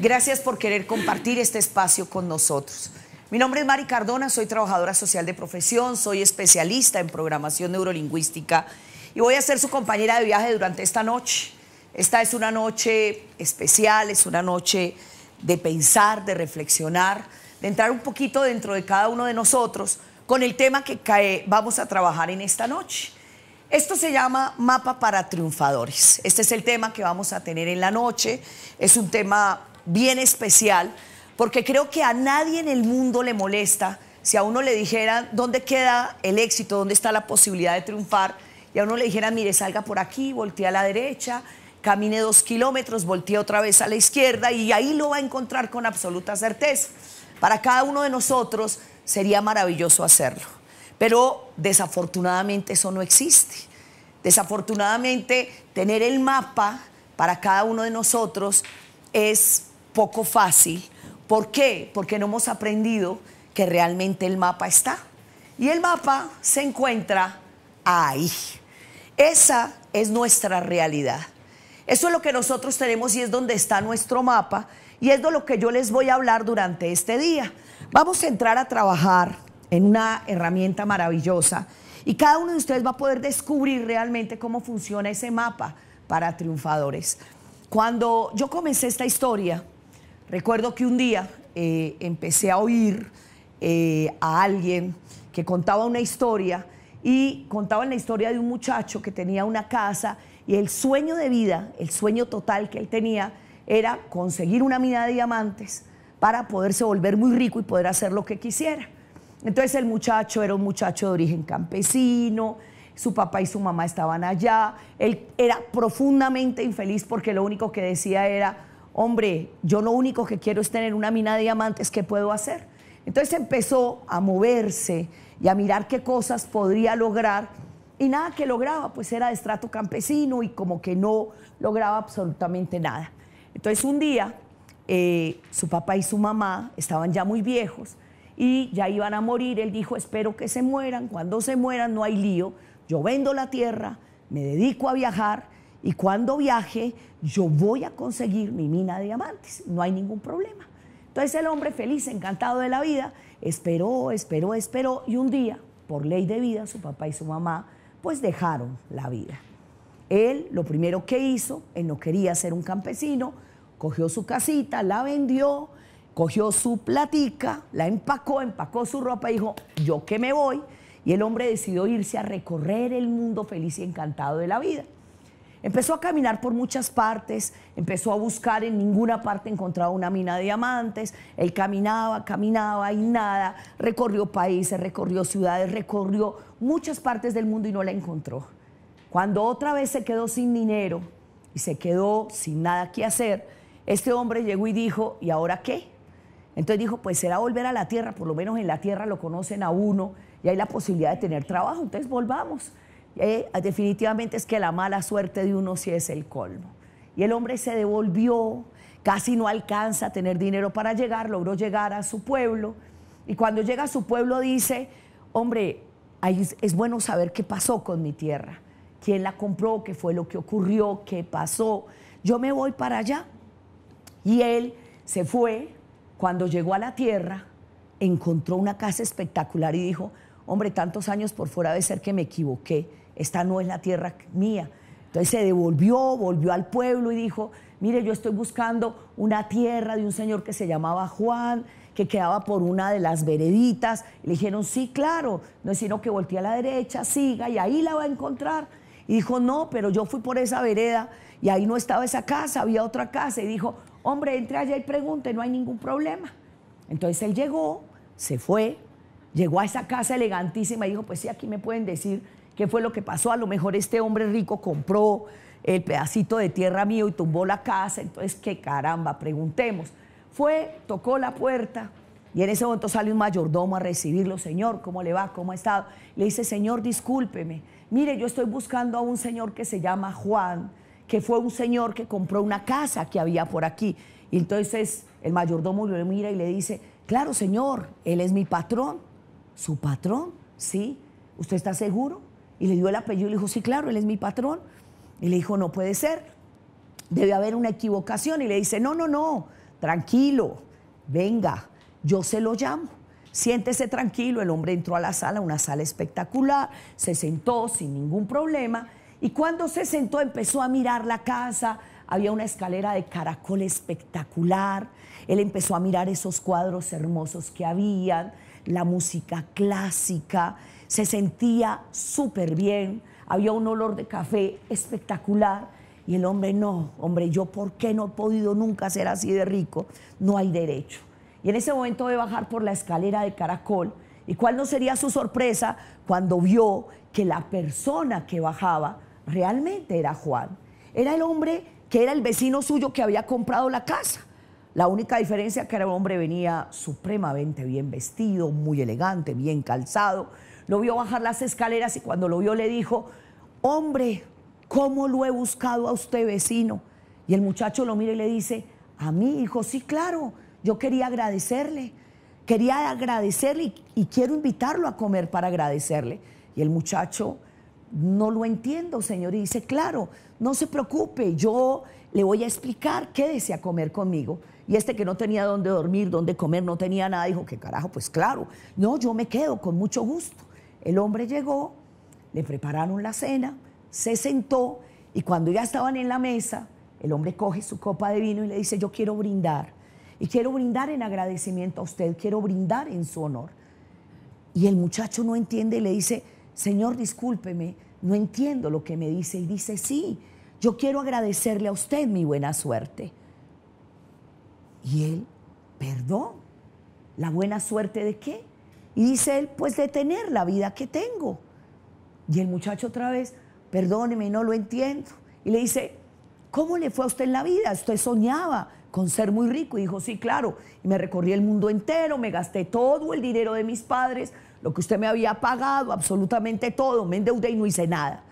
Gracias por querer compartir este espacio con nosotros. Mi nombre es Mari Cardona, soy trabajadora social de profesión, soy especialista en programación neurolingüística y voy a ser su compañera de viaje durante esta noche. Esta es una noche especial, es una noche de pensar, de reflexionar, de entrar un poquito dentro de cada uno de nosotros con el tema que cae, vamos a trabajar en esta noche. Esto se llama Mapa para Triunfadores. Este es el tema que vamos a tener en la noche. Es un tema bien especial, porque creo que a nadie en el mundo le molesta si a uno le dijeran dónde queda el éxito, dónde está la posibilidad de triunfar, y a uno le dijeran, mire, salga por aquí, voltea a la derecha, camine dos kilómetros, voltee otra vez a la izquierda y ahí lo va a encontrar con absoluta certeza. Para cada uno de nosotros sería maravilloso hacerlo, pero desafortunadamente eso no existe. Desafortunadamente tener el mapa para cada uno de nosotros es poco fácil. ¿Por qué? Porque no hemos aprendido que realmente el mapa está. Y el mapa se encuentra ahí. Esa es nuestra realidad. Eso es lo que nosotros tenemos y es donde está nuestro mapa. Y es de lo que yo les voy a hablar durante este día. Vamos a entrar a trabajar en una herramienta maravillosa y cada uno de ustedes va a poder descubrir realmente cómo funciona ese mapa para triunfadores. Cuando yo comencé esta historia, Recuerdo que un día eh, empecé a oír eh, a alguien que contaba una historia y contaban la historia de un muchacho que tenía una casa y el sueño de vida, el sueño total que él tenía era conseguir una mina de diamantes para poderse volver muy rico y poder hacer lo que quisiera. Entonces el muchacho era un muchacho de origen campesino, su papá y su mamá estaban allá, él era profundamente infeliz porque lo único que decía era, hombre, yo lo único que quiero es tener una mina de diamantes, ¿qué puedo hacer? Entonces empezó a moverse y a mirar qué cosas podría lograr y nada que lograba, pues era de estrato campesino y como que no lograba absolutamente nada. Entonces un día eh, su papá y su mamá estaban ya muy viejos y ya iban a morir, él dijo, espero que se mueran, cuando se mueran no hay lío, yo vendo la tierra, me dedico a viajar y cuando viaje yo voy a conseguir mi mina de diamantes, no hay ningún problema. Entonces el hombre feliz, encantado de la vida, esperó, esperó, esperó y un día, por ley de vida, su papá y su mamá pues dejaron la vida. Él lo primero que hizo, él no quería ser un campesino, cogió su casita, la vendió, cogió su platica, la empacó, empacó su ropa y dijo, yo que me voy. Y el hombre decidió irse a recorrer el mundo feliz y encantado de la vida. Empezó a caminar por muchas partes, empezó a buscar, en ninguna parte encontraba una mina de diamantes, él caminaba, caminaba y nada, recorrió países, recorrió ciudades, recorrió muchas partes del mundo y no la encontró. Cuando otra vez se quedó sin dinero y se quedó sin nada que hacer, este hombre llegó y dijo, ¿y ahora qué? Entonces dijo, pues será volver a la tierra, por lo menos en la tierra lo conocen a uno y hay la posibilidad de tener trabajo, entonces volvamos. Eh, definitivamente es que la mala suerte de uno sí es el colmo. Y el hombre se devolvió, casi no alcanza a tener dinero para llegar, logró llegar a su pueblo. Y cuando llega a su pueblo dice, hombre, es bueno saber qué pasó con mi tierra, quién la compró, qué fue lo que ocurrió, qué pasó. Yo me voy para allá. Y él se fue, cuando llegó a la tierra, encontró una casa espectacular y dijo, hombre, tantos años por fuera de ser que me equivoqué esta no es la tierra mía. Entonces se devolvió, volvió al pueblo y dijo, mire, yo estoy buscando una tierra de un señor que se llamaba Juan, que quedaba por una de las vereditas. le dijeron, sí, claro, no es sino que voltee a la derecha, siga y ahí la va a encontrar. Y dijo, no, pero yo fui por esa vereda y ahí no estaba esa casa, había otra casa. Y dijo, hombre, entre allá y pregunte, no hay ningún problema. Entonces él llegó, se fue, llegó a esa casa elegantísima y dijo, pues sí, aquí me pueden decir ¿Qué fue lo que pasó? A lo mejor este hombre rico compró el pedacito de tierra mío y tumbó la casa. Entonces, qué caramba, preguntemos. Fue, tocó la puerta y en ese momento sale un mayordomo a recibirlo. Señor, ¿cómo le va? ¿Cómo ha estado? Le dice, Señor, discúlpeme. Mire, yo estoy buscando a un señor que se llama Juan, que fue un señor que compró una casa que había por aquí. Y entonces el mayordomo lo mira y le dice, claro, señor, él es mi patrón. ¿Su patrón? Sí. ¿Usted está seguro? Y le dio el apellido y le dijo, sí, claro, él es mi patrón. Y le dijo, no puede ser, debe haber una equivocación. Y le dice, no, no, no, tranquilo, venga, yo se lo llamo. Siéntese tranquilo, el hombre entró a la sala, una sala espectacular, se sentó sin ningún problema y cuando se sentó empezó a mirar la casa, había una escalera de caracol espectacular, él empezó a mirar esos cuadros hermosos que habían, la música clásica, se sentía súper bien, había un olor de café espectacular. Y el hombre, no, hombre, yo por qué no he podido nunca ser así de rico, no hay derecho. Y en ese momento de bajar por la escalera de caracol, ¿y cuál no sería su sorpresa cuando vio que la persona que bajaba realmente era Juan? Era el hombre que era el vecino suyo que había comprado la casa. La única diferencia que era el hombre venía supremamente bien vestido, muy elegante, bien calzado, lo vio bajar las escaleras y cuando lo vio le dijo, hombre, ¿cómo lo he buscado a usted vecino? Y el muchacho lo mira y le dice, a mí, hijo, sí, claro, yo quería agradecerle, quería agradecerle y, quiero invitarlo a comer para agradecerle. Y el muchacho, no lo entiendo, señor, y dice, claro, no se preocupe, yo le voy a explicar, quédese a comer conmigo. Y este que no tenía dónde dormir, dónde comer, no tenía nada, dijo, qué carajo, pues claro, no, yo me quedo con mucho gusto. El hombre llegó, le prepararon la cena, se sentó y cuando ya estaban en la mesa, el hombre coge su copa de vino y le dice, yo quiero brindar. Y quiero brindar en agradecimiento a usted, quiero brindar en su honor. Y el muchacho no entiende y le dice, Señor, discúlpeme, no entiendo lo que me dice. Y dice, sí, yo quiero agradecerle a usted mi buena suerte. Y él, perdón, ¿la buena suerte de qué? Y dice él, pues de tener la vida que tengo. Y el muchacho otra vez, perdóneme, no lo entiendo. Y le dice, ¿cómo le fue a usted en la vida? Usted soñaba con ser muy rico. Y dijo, sí, claro. Y me recorrí el mundo entero, me gasté todo el dinero de mis padres, lo que usted me había pagado, absolutamente todo. Me endeudé y no hice nada.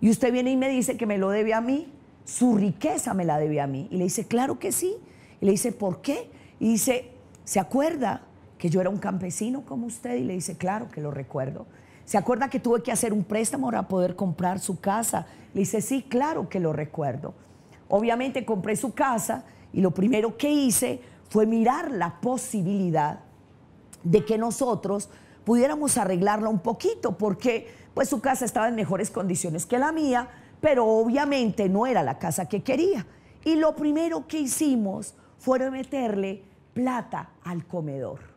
Y usted viene y me dice que me lo debe a mí. Su riqueza me la debe a mí. Y le dice, claro que sí. Y le dice, ¿por qué? Y dice, ¿se acuerda? que yo era un campesino como usted y le dice, claro que lo recuerdo. ¿Se acuerda que tuve que hacer un préstamo para poder comprar su casa? Le dice, sí, claro que lo recuerdo. Obviamente compré su casa y lo primero que hice fue mirar la posibilidad de que nosotros pudiéramos arreglarla un poquito, porque pues su casa estaba en mejores condiciones que la mía, pero obviamente no era la casa que quería. Y lo primero que hicimos fue meterle plata al comedor.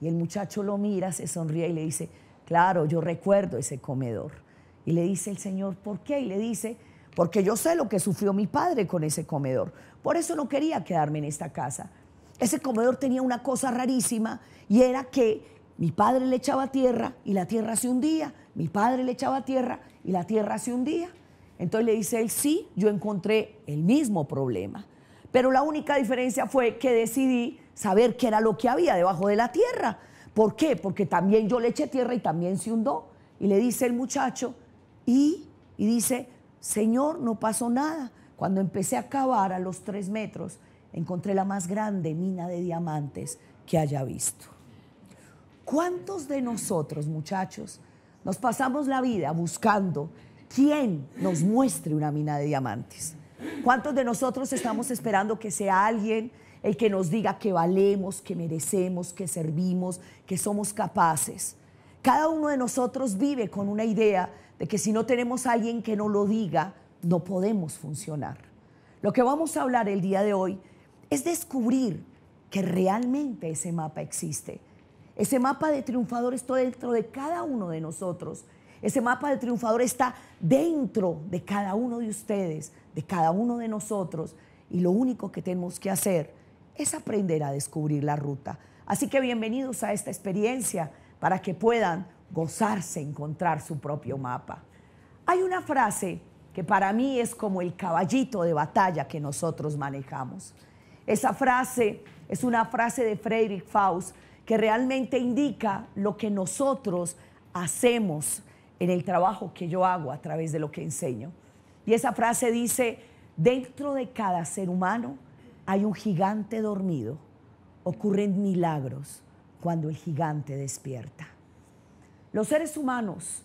Y el muchacho lo mira, se sonríe y le dice, claro, yo recuerdo ese comedor. Y le dice el Señor, ¿por qué? Y le dice, porque yo sé lo que sufrió mi padre con ese comedor. Por eso no quería quedarme en esta casa. Ese comedor tenía una cosa rarísima y era que mi padre le echaba tierra y la tierra se hundía. Mi padre le echaba tierra y la tierra se hundía. Entonces le dice él, sí, yo encontré el mismo problema. Pero la única diferencia fue que decidí saber qué era lo que había debajo de la tierra. ¿Por qué? Porque también yo le eché tierra y también se hundó. Y le dice el muchacho, y, y dice, Señor, no pasó nada. Cuando empecé a cavar a los tres metros, encontré la más grande mina de diamantes que haya visto. ¿Cuántos de nosotros, muchachos, nos pasamos la vida buscando quién nos muestre una mina de diamantes? ¿Cuántos de nosotros estamos esperando que sea alguien el que nos diga que valemos, que merecemos, que servimos, que somos capaces. Cada uno de nosotros vive con una idea de que si no tenemos alguien que nos lo diga, no podemos funcionar. Lo que vamos a hablar el día de hoy es descubrir que realmente ese mapa existe. Ese mapa de triunfador está dentro de cada uno de nosotros. Ese mapa de triunfador está dentro de cada uno de ustedes, de cada uno de nosotros. Y lo único que tenemos que hacer es aprender a descubrir la ruta. Así que bienvenidos a esta experiencia para que puedan gozarse, encontrar su propio mapa. Hay una frase que para mí es como el caballito de batalla que nosotros manejamos. Esa frase es una frase de Friedrich Faust que realmente indica lo que nosotros hacemos en el trabajo que yo hago a través de lo que enseño. Y esa frase dice, dentro de cada ser humano hay un gigante dormido, ocurren milagros cuando el gigante despierta. Los seres humanos,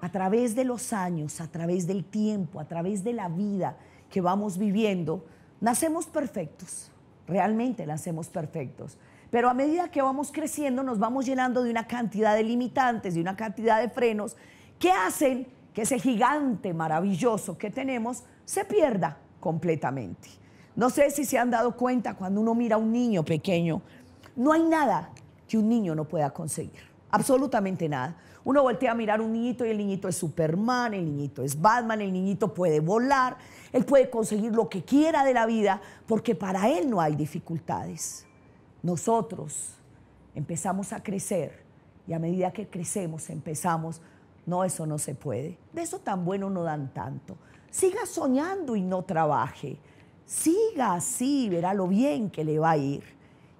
a través de los años, a través del tiempo, a través de la vida que vamos viviendo, nacemos perfectos, realmente nacemos perfectos. Pero a medida que vamos creciendo nos vamos llenando de una cantidad de limitantes, de una cantidad de frenos que hacen que ese gigante maravilloso que tenemos se pierda completamente. No sé si se han dado cuenta cuando uno mira a un niño pequeño, no hay nada que un niño no pueda conseguir, absolutamente nada. Uno voltea a mirar a un niñito y el niñito es Superman, el niñito es Batman, el niñito puede volar, él puede conseguir lo que quiera de la vida porque para él no hay dificultades. Nosotros empezamos a crecer y a medida que crecemos empezamos, no, eso no se puede, de eso tan bueno no dan tanto. Siga soñando y no trabaje siga así, verá lo bien que le va a ir.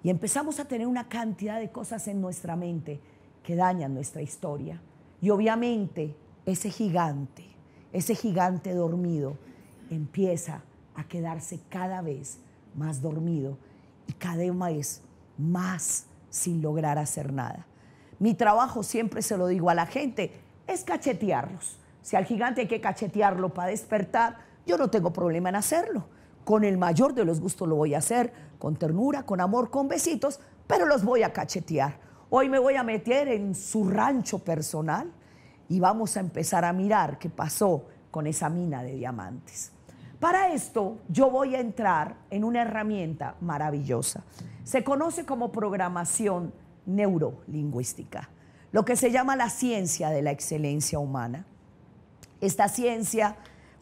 Y empezamos a tener una cantidad de cosas en nuestra mente que dañan nuestra historia. Y obviamente ese gigante, ese gigante dormido, empieza a quedarse cada vez más dormido y cada vez más sin lograr hacer nada. Mi trabajo, siempre se lo digo a la gente, es cachetearlos. Si al gigante hay que cachetearlo para despertar, yo no tengo problema en hacerlo con el mayor de los gustos lo voy a hacer, con ternura, con amor, con besitos, pero los voy a cachetear. Hoy me voy a meter en su rancho personal y vamos a empezar a mirar qué pasó con esa mina de diamantes. Para esto yo voy a entrar en una herramienta maravillosa. Se conoce como programación neurolingüística, lo que se llama la ciencia de la excelencia humana. Esta ciencia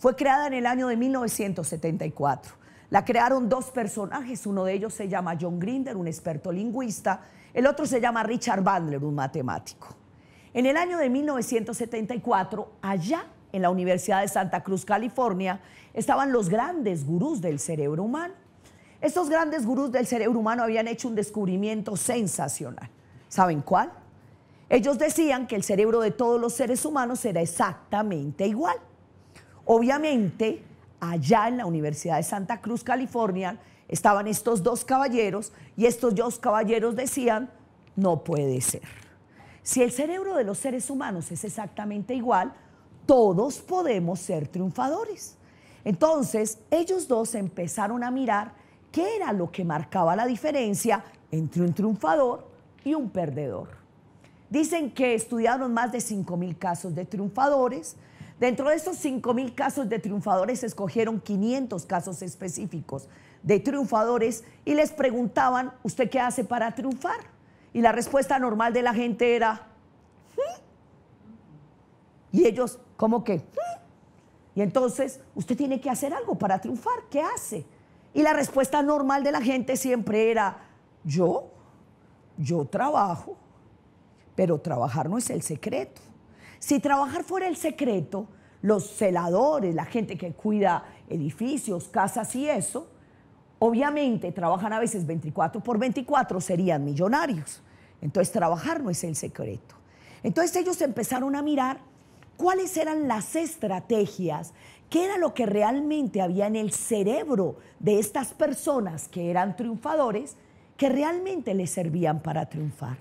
fue creada en el año de 1974. La crearon dos personajes, uno de ellos se llama John Grinder, un experto lingüista, el otro se llama Richard Bandler, un matemático. En el año de 1974, allá en la Universidad de Santa Cruz, California, estaban los grandes gurús del cerebro humano. Estos grandes gurús del cerebro humano habían hecho un descubrimiento sensacional. ¿Saben cuál? Ellos decían que el cerebro de todos los seres humanos era exactamente igual. Obviamente, allá en la Universidad de Santa Cruz, California, estaban estos dos caballeros y estos dos caballeros decían, no puede ser. Si el cerebro de los seres humanos es exactamente igual, todos podemos ser triunfadores. Entonces, ellos dos empezaron a mirar qué era lo que marcaba la diferencia entre un triunfador y un perdedor. Dicen que estudiaron más de 5.000 casos de triunfadores, Dentro de esos 5.000 casos de triunfadores, escogieron 500 casos específicos de triunfadores y les preguntaban, ¿usted qué hace para triunfar? Y la respuesta normal de la gente era, hmm". y ellos, ¿cómo qué? Hmm". Y entonces, usted tiene que hacer algo para triunfar, ¿qué hace? Y la respuesta normal de la gente siempre era, yo, yo trabajo, pero trabajar no es el secreto. Si trabajar fuera el secreto, los celadores, la gente que cuida edificios, casas y eso, obviamente trabajan a veces 24 por 24, serían millonarios. Entonces trabajar no es el secreto. Entonces ellos empezaron a mirar cuáles eran las estrategias, qué era lo que realmente había en el cerebro de estas personas que eran triunfadores, que realmente les servían para triunfar.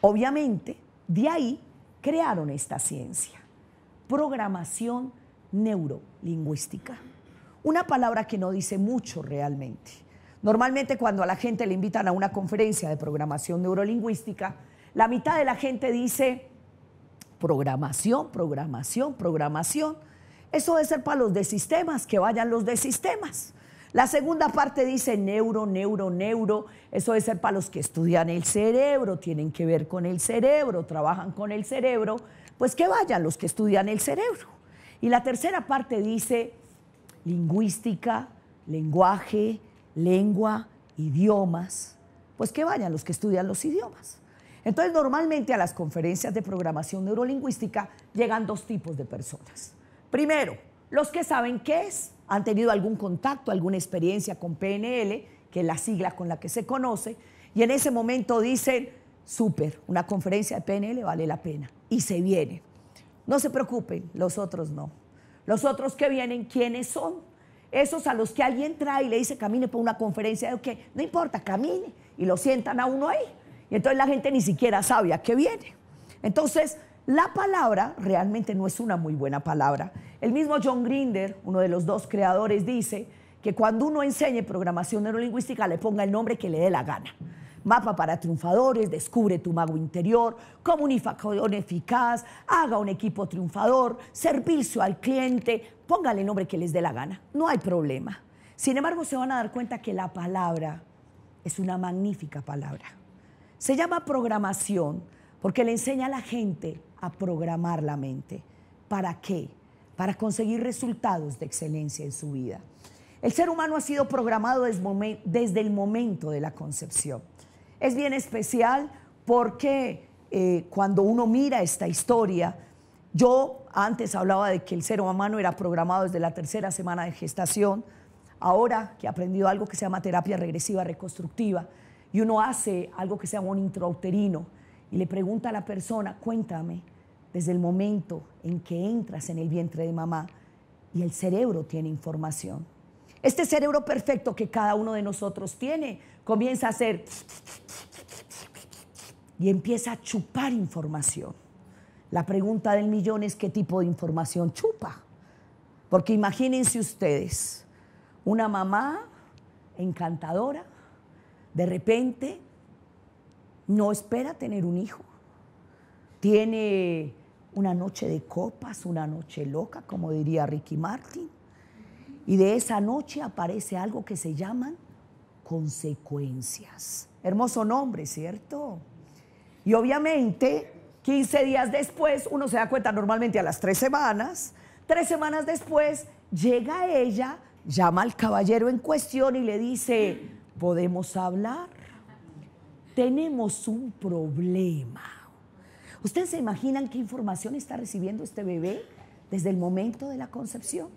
Obviamente, de ahí crearon esta ciencia, programación neurolingüística. Una palabra que no dice mucho realmente. Normalmente cuando a la gente le invitan a una conferencia de programación neurolingüística, la mitad de la gente dice programación, programación, programación. Eso debe ser para los de sistemas, que vayan los de sistemas. La segunda parte dice neuro, neuro, neuro. Eso debe ser para los que estudian el cerebro, tienen que ver con el cerebro, trabajan con el cerebro. Pues que vayan los que estudian el cerebro. Y la tercera parte dice lingüística, lenguaje, lengua, idiomas. Pues que vayan los que estudian los idiomas. Entonces, normalmente a las conferencias de programación neurolingüística llegan dos tipos de personas. Primero, los que saben qué es han tenido algún contacto, alguna experiencia con PNL, que es la sigla con la que se conoce, y en ese momento dicen, súper, una conferencia de PNL vale la pena, y se viene. No se preocupen, los otros no. Los otros que vienen, ¿quiénes son? Esos a los que alguien trae y le dice, camine por una conferencia, que no importa, camine, y lo sientan a uno ahí. Y entonces la gente ni siquiera sabe a qué viene. Entonces, la palabra realmente no es una muy buena palabra. El mismo John Grinder, uno de los dos creadores, dice que cuando uno enseñe programación neurolingüística le ponga el nombre que le dé la gana. Mapa para triunfadores, descubre tu mago interior, comunicación eficaz, haga un equipo triunfador, servicio al cliente, póngale el nombre que les dé la gana, no hay problema. Sin embargo, se van a dar cuenta que la palabra es una magnífica palabra. Se llama programación porque le enseña a la gente a programar la mente. ¿Para qué? para conseguir resultados de excelencia en su vida. El ser humano ha sido programado desde el momento de la concepción. Es bien especial porque eh, cuando uno mira esta historia, yo antes hablaba de que el ser humano era programado desde la tercera semana de gestación, ahora que he aprendido algo que se llama terapia regresiva reconstructiva, y uno hace algo que se llama un intrauterino y le pregunta a la persona, cuéntame, es el momento en que entras en el vientre de mamá y el cerebro tiene información. Este cerebro perfecto que cada uno de nosotros tiene comienza a hacer y empieza a chupar información. La pregunta del millón es qué tipo de información chupa. Porque imagínense ustedes, una mamá encantadora, de repente no espera tener un hijo. Tiene una noche de copas, una noche loca, como diría Ricky Martin. Y de esa noche aparece algo que se llaman consecuencias. Hermoso nombre, ¿cierto? Y obviamente, 15 días después, uno se da cuenta normalmente a las tres semanas, tres semanas después, llega ella, llama al caballero en cuestión y le dice, ¿podemos hablar? Tenemos un problema ¿Ustedes se imaginan qué información está recibiendo este bebé desde el momento de la concepción?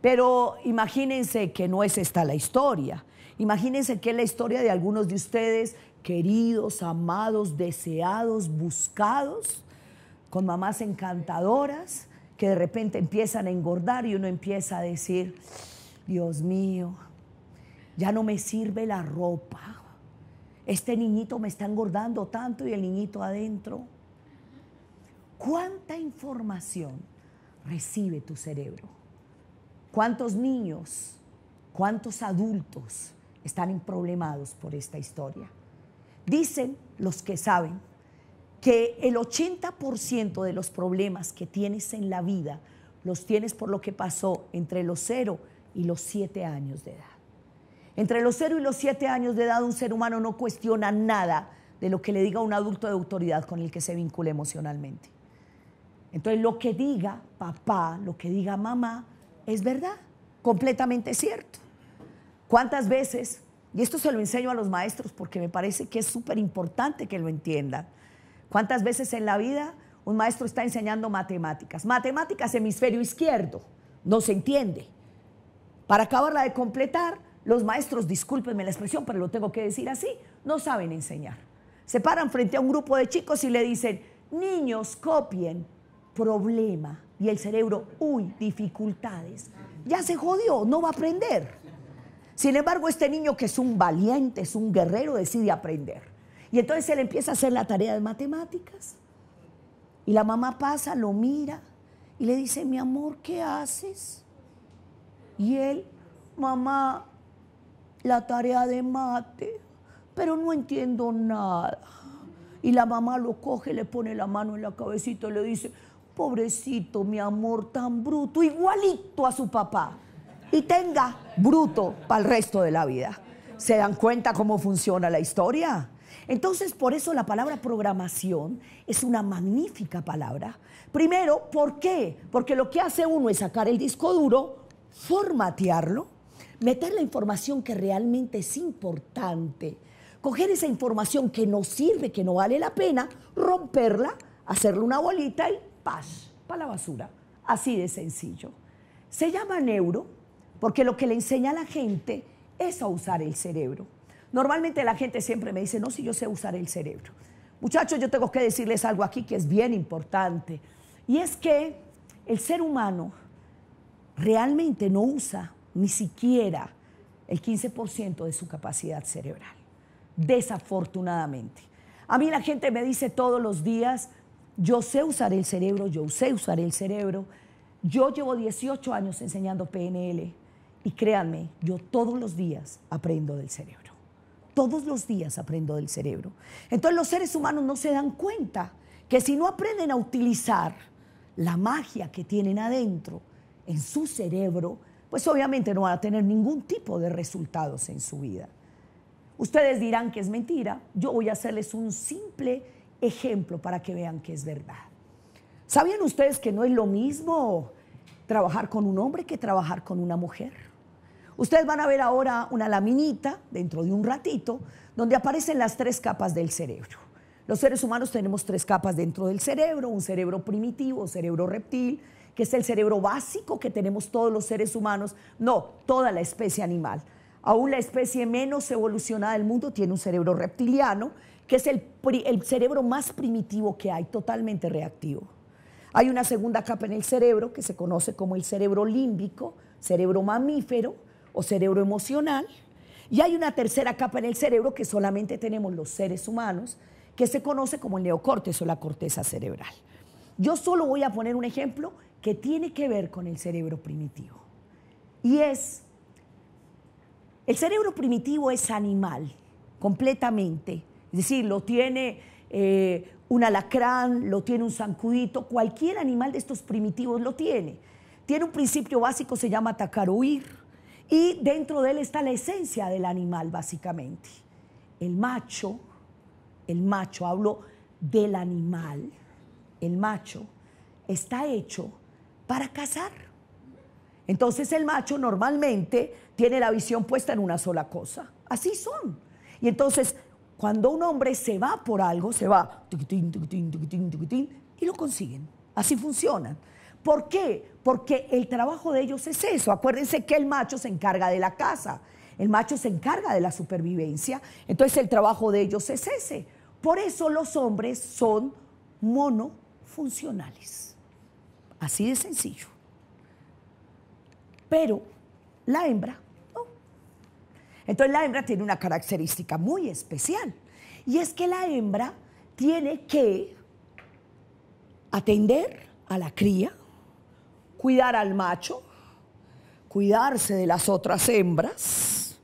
Pero imagínense que no es esta la historia. Imagínense que es la historia de algunos de ustedes, queridos, amados, deseados, buscados, con mamás encantadoras, que de repente empiezan a engordar y uno empieza a decir, Dios mío, ya no me sirve la ropa este niñito me está engordando tanto y el niñito adentro. ¿Cuánta información recibe tu cerebro? ¿Cuántos niños, cuántos adultos están emproblemados por esta historia? Dicen los que saben que el 80% de los problemas que tienes en la vida los tienes por lo que pasó entre los 0 y los 7 años de edad. Entre los 0 y los 7 años de edad un ser humano no cuestiona nada de lo que le diga un adulto de autoridad con el que se vincule emocionalmente. Entonces lo que diga papá, lo que diga mamá, es verdad, completamente cierto. ¿Cuántas veces, y esto se lo enseño a los maestros porque me parece que es súper importante que lo entiendan, cuántas veces en la vida un maestro está enseñando matemáticas? Matemáticas hemisferio izquierdo, no se entiende. Para acabarla de completar, los maestros, discúlpenme la expresión, pero lo tengo que decir así, no saben enseñar. Se paran frente a un grupo de chicos y le dicen, niños, copien, problema. Y el cerebro, uy, dificultades. Ya se jodió, no va a aprender. Sin embargo, este niño que es un valiente, es un guerrero, decide aprender. Y entonces él empieza a hacer la tarea de matemáticas. Y la mamá pasa, lo mira y le dice, mi amor, ¿qué haces? Y él, mamá, la tarea de mate, pero no entiendo nada. Y la mamá lo coge, le pone la mano en la cabecita y le dice, pobrecito, mi amor, tan bruto, igualito a su papá. Y tenga bruto para el resto de la vida. ¿Se dan cuenta cómo funciona la historia? Entonces, por eso la palabra programación es una magnífica palabra. Primero, ¿por qué? Porque lo que hace uno es sacar el disco duro, formatearlo, meter la información que realmente es importante, coger esa información que no sirve, que no vale la pena, romperla, hacerle una bolita y paz, para la basura. Así de sencillo. Se llama neuro porque lo que le enseña a la gente es a usar el cerebro. Normalmente la gente siempre me dice, no, si yo sé usar el cerebro. Muchachos, yo tengo que decirles algo aquí que es bien importante. Y es que el ser humano realmente no usa ni siquiera el 15% de su capacidad cerebral, desafortunadamente. A mí la gente me dice todos los días, yo sé usar el cerebro, yo sé usar el cerebro. Yo llevo 18 años enseñando PNL y créanme, yo todos los días aprendo del cerebro. Todos los días aprendo del cerebro. Entonces los seres humanos no se dan cuenta que si no aprenden a utilizar la magia que tienen adentro en su cerebro, pues obviamente no va a tener ningún tipo de resultados en su vida. Ustedes dirán que es mentira, yo voy a hacerles un simple ejemplo para que vean que es verdad. ¿Sabían ustedes que no es lo mismo trabajar con un hombre que trabajar con una mujer? Ustedes van a ver ahora una laminita dentro de un ratito donde aparecen las tres capas del cerebro. Los seres humanos tenemos tres capas dentro del cerebro, un cerebro primitivo, un cerebro reptil, que es el cerebro básico que tenemos todos los seres humanos, no, toda la especie animal. Aún la especie menos evolucionada del mundo tiene un cerebro reptiliano, que es el, cerebro más primitivo que hay, totalmente reactivo. Hay una segunda capa en el cerebro que se conoce como el cerebro límbico, cerebro mamífero o cerebro emocional. Y hay una tercera capa en el cerebro que solamente tenemos los seres humanos, que se conoce como el neocórtex o la corteza cerebral. Yo solo voy a poner un ejemplo que tiene que ver con el cerebro primitivo. Y es, el cerebro primitivo es animal, completamente. Es decir, lo tiene eh, un alacrán, lo tiene un zancudito, cualquier animal de estos primitivos lo tiene. Tiene un principio básico, se llama atacar huir, y dentro de él está la esencia del animal, básicamente. El macho, el macho, hablo del animal, el macho está hecho para cazar Entonces el macho normalmente tiene la visión puesta en una sola cosa. Así son. Y entonces cuando un hombre se va por algo, se va y lo consiguen. Así funcionan. ¿Por qué? Porque el trabajo de ellos es eso. Acuérdense que el macho se encarga de la casa, el macho se encarga de la supervivencia. Entonces el trabajo de ellos es ese. Por eso los hombres son monofuncionales. Así de sencillo. Pero la hembra no. Entonces la hembra tiene una característica muy especial y es que la hembra tiene que atender a la cría, cuidar al macho, cuidarse de las otras hembras,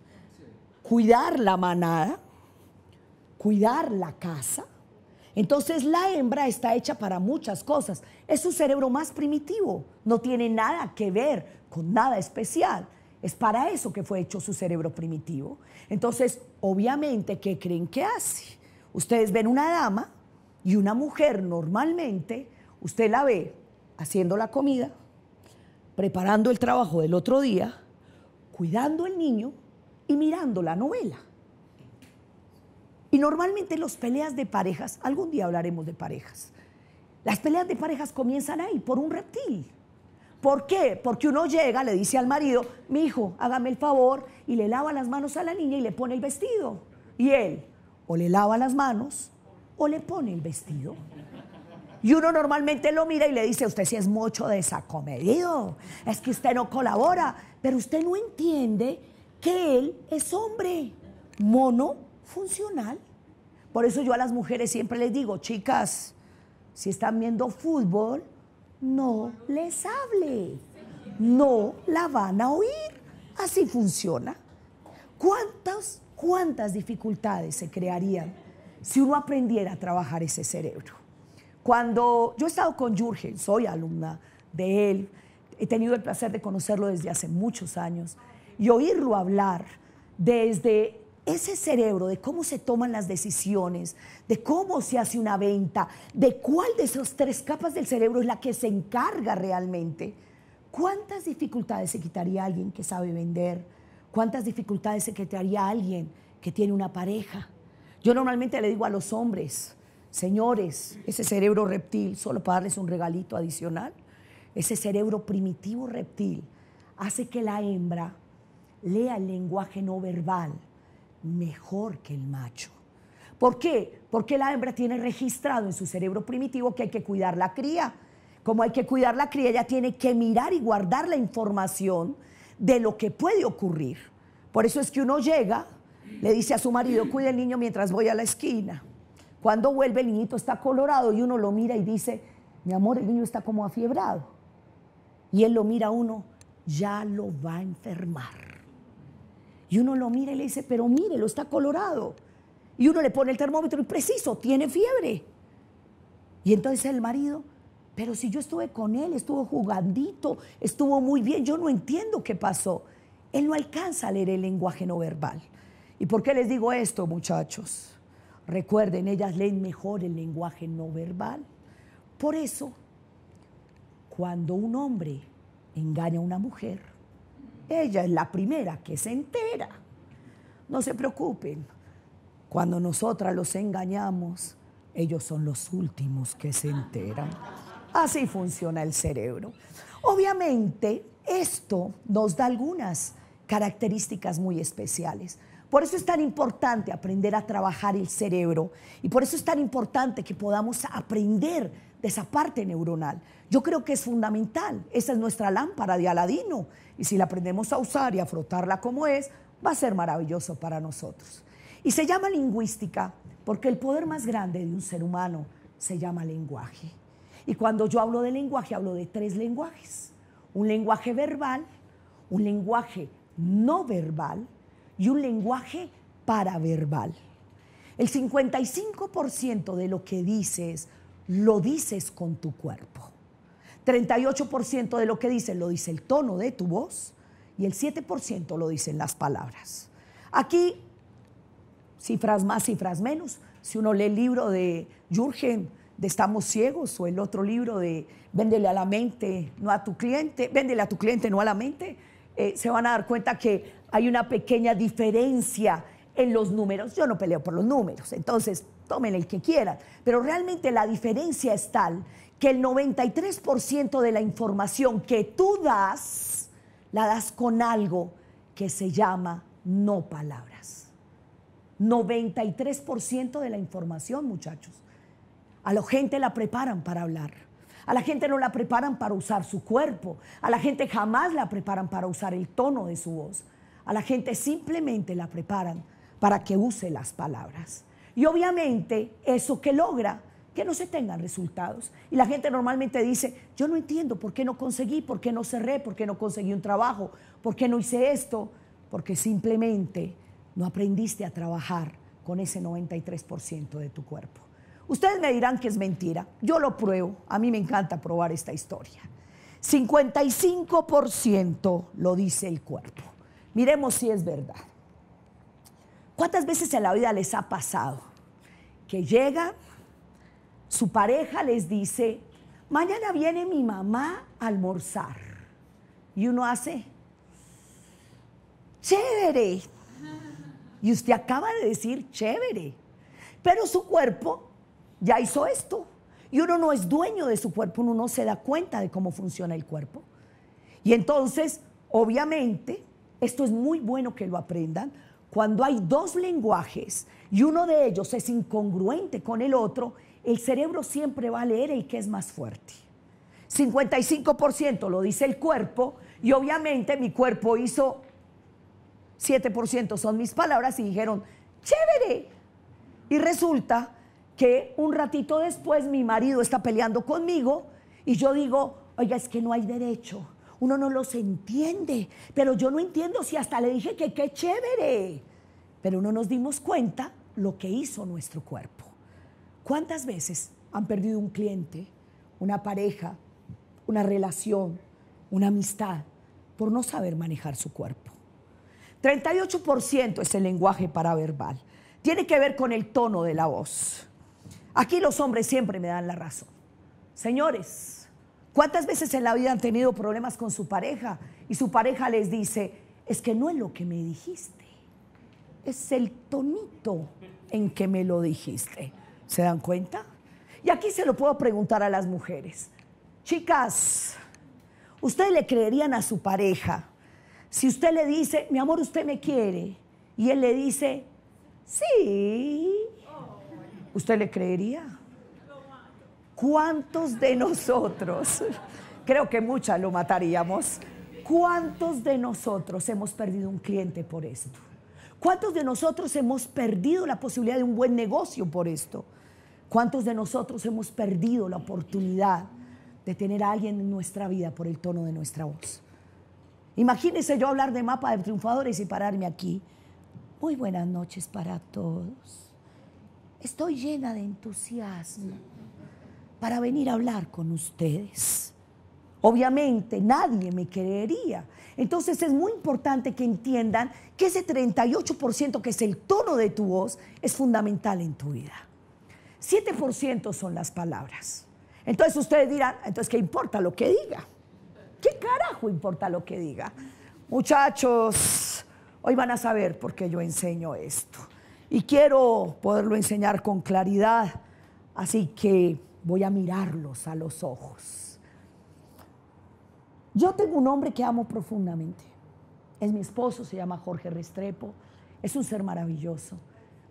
cuidar la manada, cuidar la casa entonces la hembra está hecha para muchas cosas. Es su cerebro más primitivo, no tiene nada que ver con nada especial. Es para eso que fue hecho su cerebro primitivo. Entonces, obviamente, ¿qué creen que hace? Ustedes ven una dama y una mujer normalmente, usted la ve haciendo la comida, preparando el trabajo del otro día, cuidando al niño y mirando la novela. Y normalmente las peleas de parejas, algún día hablaremos de parejas, las peleas de parejas comienzan ahí, por un reptil. ¿Por qué? Porque uno llega, le dice al marido, mi hijo, hágame el favor, y le lava las manos a la niña y le pone el vestido. Y él o le lava las manos o le pone el vestido. Y uno normalmente lo mira y le dice, usted sí es mucho desacomedido, es que usted no colabora, pero usted no entiende que él es hombre, mono funcional. Por eso yo a las mujeres siempre les digo, chicas, si están viendo fútbol, no les hable, no la van a oír. Así funciona. ¿Cuántas, cuántas dificultades se crearían si uno aprendiera a trabajar ese cerebro? Cuando yo he estado con Jurgen, soy alumna de él, he tenido el placer de conocerlo desde hace muchos años y oírlo hablar desde ese cerebro de cómo se toman las decisiones, de cómo se hace una venta, de cuál de esas tres capas del cerebro es la que se encarga realmente, ¿cuántas dificultades se quitaría alguien que sabe vender? ¿Cuántas dificultades se quitaría alguien que tiene una pareja? Yo normalmente le digo a los hombres, señores, ese cerebro reptil, solo para darles un regalito adicional, ese cerebro primitivo reptil hace que la hembra lea el lenguaje no verbal mejor que el macho. ¿Por qué? Porque la hembra tiene registrado en su cerebro primitivo que hay que cuidar la cría. Como hay que cuidar la cría, ella tiene que mirar y guardar la información de lo que puede ocurrir. Por eso es que uno llega, le dice a su marido, "Cuida el niño mientras voy a la esquina. Cuando vuelve el niñito está colorado y uno lo mira y dice, mi amor, el niño está como afiebrado. Y él lo mira a uno, ya lo va a enfermar. Y uno lo mira y le dice, pero mire lo está colorado. Y uno le pone el termómetro y preciso, tiene fiebre. Y entonces el marido, pero si yo estuve con él, estuvo jugandito, estuvo muy bien, yo no entiendo qué pasó. Él no alcanza a leer el lenguaje no verbal. ¿Y por qué les digo esto, muchachos? Recuerden, ellas leen mejor el lenguaje no verbal. Por eso, cuando un hombre engaña a una mujer, ella es la primera que se entera. No se preocupen, cuando nosotras los engañamos, ellos son los últimos que se enteran. Así funciona el cerebro. Obviamente, esto nos da algunas características muy especiales. Por eso es tan importante aprender a trabajar el cerebro y por eso es tan importante que podamos aprender de esa parte neuronal. Yo creo que es fundamental. Esa es nuestra lámpara de Aladino. Y si la aprendemos a usar y a frotarla como es, va a ser maravilloso para nosotros. Y se llama lingüística porque el poder más grande de un ser humano se llama lenguaje. Y cuando yo hablo de lenguaje, hablo de tres lenguajes. Un lenguaje verbal, un lenguaje no verbal y un lenguaje paraverbal. El 55% de lo que dices, lo dices con tu cuerpo. 38% de lo que dices lo dice el tono de tu voz y el 7% lo dicen las palabras. Aquí, cifras más, cifras menos. Si uno lee el libro de Jurgen de Estamos Ciegos, o el otro libro de Véndele a la mente, no a tu cliente, véndele a tu cliente, no a la mente, eh, se van a dar cuenta que hay una pequeña diferencia en los números. Yo no peleo por los números, entonces tomen el que quieran, pero realmente la diferencia es tal que el 93% de la información que tú das, la das con algo que se llama no palabras. 93% de la información, muchachos. A la gente la preparan para hablar. A la gente no la preparan para usar su cuerpo. A la gente jamás la preparan para usar el tono de su voz. A la gente simplemente la preparan para que use las palabras. Y obviamente eso que logra que no se tengan resultados. Y la gente normalmente dice, yo no entiendo por qué no conseguí, por qué no cerré, por qué no conseguí un trabajo, por qué no hice esto, porque simplemente no aprendiste a trabajar con ese 93% de tu cuerpo. Ustedes me dirán que es mentira, yo lo pruebo, a mí me encanta probar esta historia. 55% lo dice el cuerpo. Miremos si es verdad. ¿Cuántas veces en la vida les ha pasado que llega su pareja les dice, mañana viene mi mamá a almorzar. Y uno hace, chévere. Y usted acaba de decir, chévere. Pero su cuerpo ya hizo esto. Y uno no es dueño de su cuerpo, uno no se da cuenta de cómo funciona el cuerpo. Y entonces, obviamente, esto es muy bueno que lo aprendan, cuando hay dos lenguajes y uno de ellos es incongruente con el otro, el cerebro siempre va a leer el que es más fuerte. 55% lo dice el cuerpo y obviamente mi cuerpo hizo 7% son mis palabras y dijeron, chévere. Y resulta que un ratito después mi marido está peleando conmigo y yo digo, oiga, es que no hay derecho uno no los entiende. Pero yo no entiendo si hasta le dije que qué chévere. Pero no nos dimos cuenta lo que hizo nuestro cuerpo. ¿Cuántas veces han perdido un cliente, una pareja, una relación, una amistad por no saber manejar su cuerpo? 38% es el lenguaje paraverbal. Tiene que ver con el tono de la voz. Aquí los hombres siempre me dan la razón. Señores, ¿Cuántas veces en la vida han tenido problemas con su pareja y su pareja les dice, es que no es lo que me dijiste, es el tonito en que me lo dijiste? ¿Se dan cuenta? Y aquí se lo puedo preguntar a las mujeres. Chicas, ¿ustedes le creerían a su pareja si usted le dice, mi amor, usted me quiere? Y él le dice, sí. ¿Usted le creería? ¿Cuántos de nosotros, creo que muchas lo mataríamos, cuántos de nosotros hemos perdido un cliente por esto? ¿Cuántos de nosotros hemos perdido la posibilidad de un buen negocio por esto? ¿Cuántos de nosotros hemos perdido la oportunidad de tener a alguien en nuestra vida por el tono de nuestra voz? Imagínense yo hablar de mapa de triunfadores y pararme aquí. Muy buenas noches para todos. Estoy llena de entusiasmo para venir a hablar con ustedes. Obviamente nadie me creería. Entonces es muy importante que entiendan que ese 38% que es el tono de tu voz es fundamental en tu vida. 7% son las palabras. Entonces ustedes dirán, entonces ¿qué importa lo que diga? ¿Qué carajo importa lo que diga? Muchachos, hoy van a saber por qué yo enseño esto. Y quiero poderlo enseñar con claridad. Así que voy a mirarlos a los ojos. Yo tengo un hombre que amo profundamente. Es mi esposo, se llama Jorge Restrepo. Es un ser maravilloso,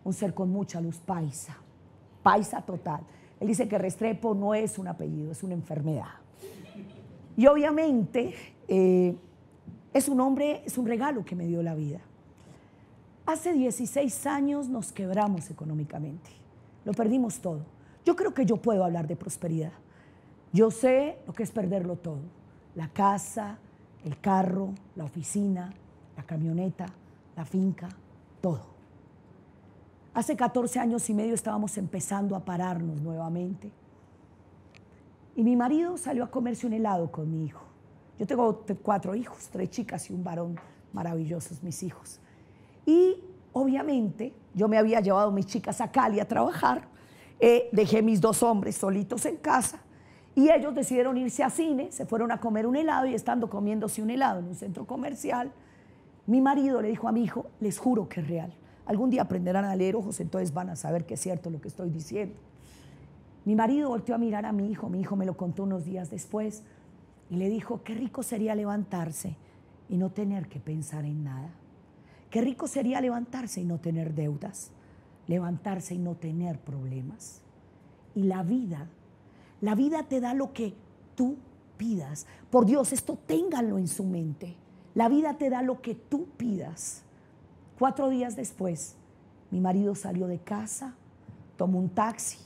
un ser con mucha luz, paisa, paisa total. Él dice que Restrepo no es un apellido, es una enfermedad. Y obviamente eh, es un hombre, es un regalo que me dio la vida. Hace 16 años nos quebramos económicamente, lo perdimos todo. Yo creo que yo puedo hablar de prosperidad. Yo sé lo que es perderlo todo. La casa, el carro, la oficina, la camioneta, la finca, todo. Hace 14 años y medio estábamos empezando a pararnos nuevamente. Y mi marido salió a comerse un helado con mi hijo. Yo tengo cuatro hijos, tres chicas y un varón maravillosos, mis hijos. Y obviamente yo me había llevado mis chicas a Cali a trabajar eh, dejé mis dos hombres solitos en casa y ellos decidieron irse a cine, se fueron a comer un helado y estando comiéndose un helado en un centro comercial, mi marido le dijo a mi hijo, les juro que es real. Algún día aprenderán a leer ojos, entonces van a saber que es cierto lo que estoy diciendo. Mi marido volteó a mirar a mi hijo, mi hijo me lo contó unos días después y le dijo, qué rico sería levantarse y no tener que pensar en nada. Qué rico sería levantarse y no tener deudas levantarse y no tener problemas. Y la vida, la vida te da lo que tú pidas. Por Dios, esto ténganlo en su mente. La vida te da lo que tú pidas. Cuatro días después, mi marido salió de casa, tomó un taxi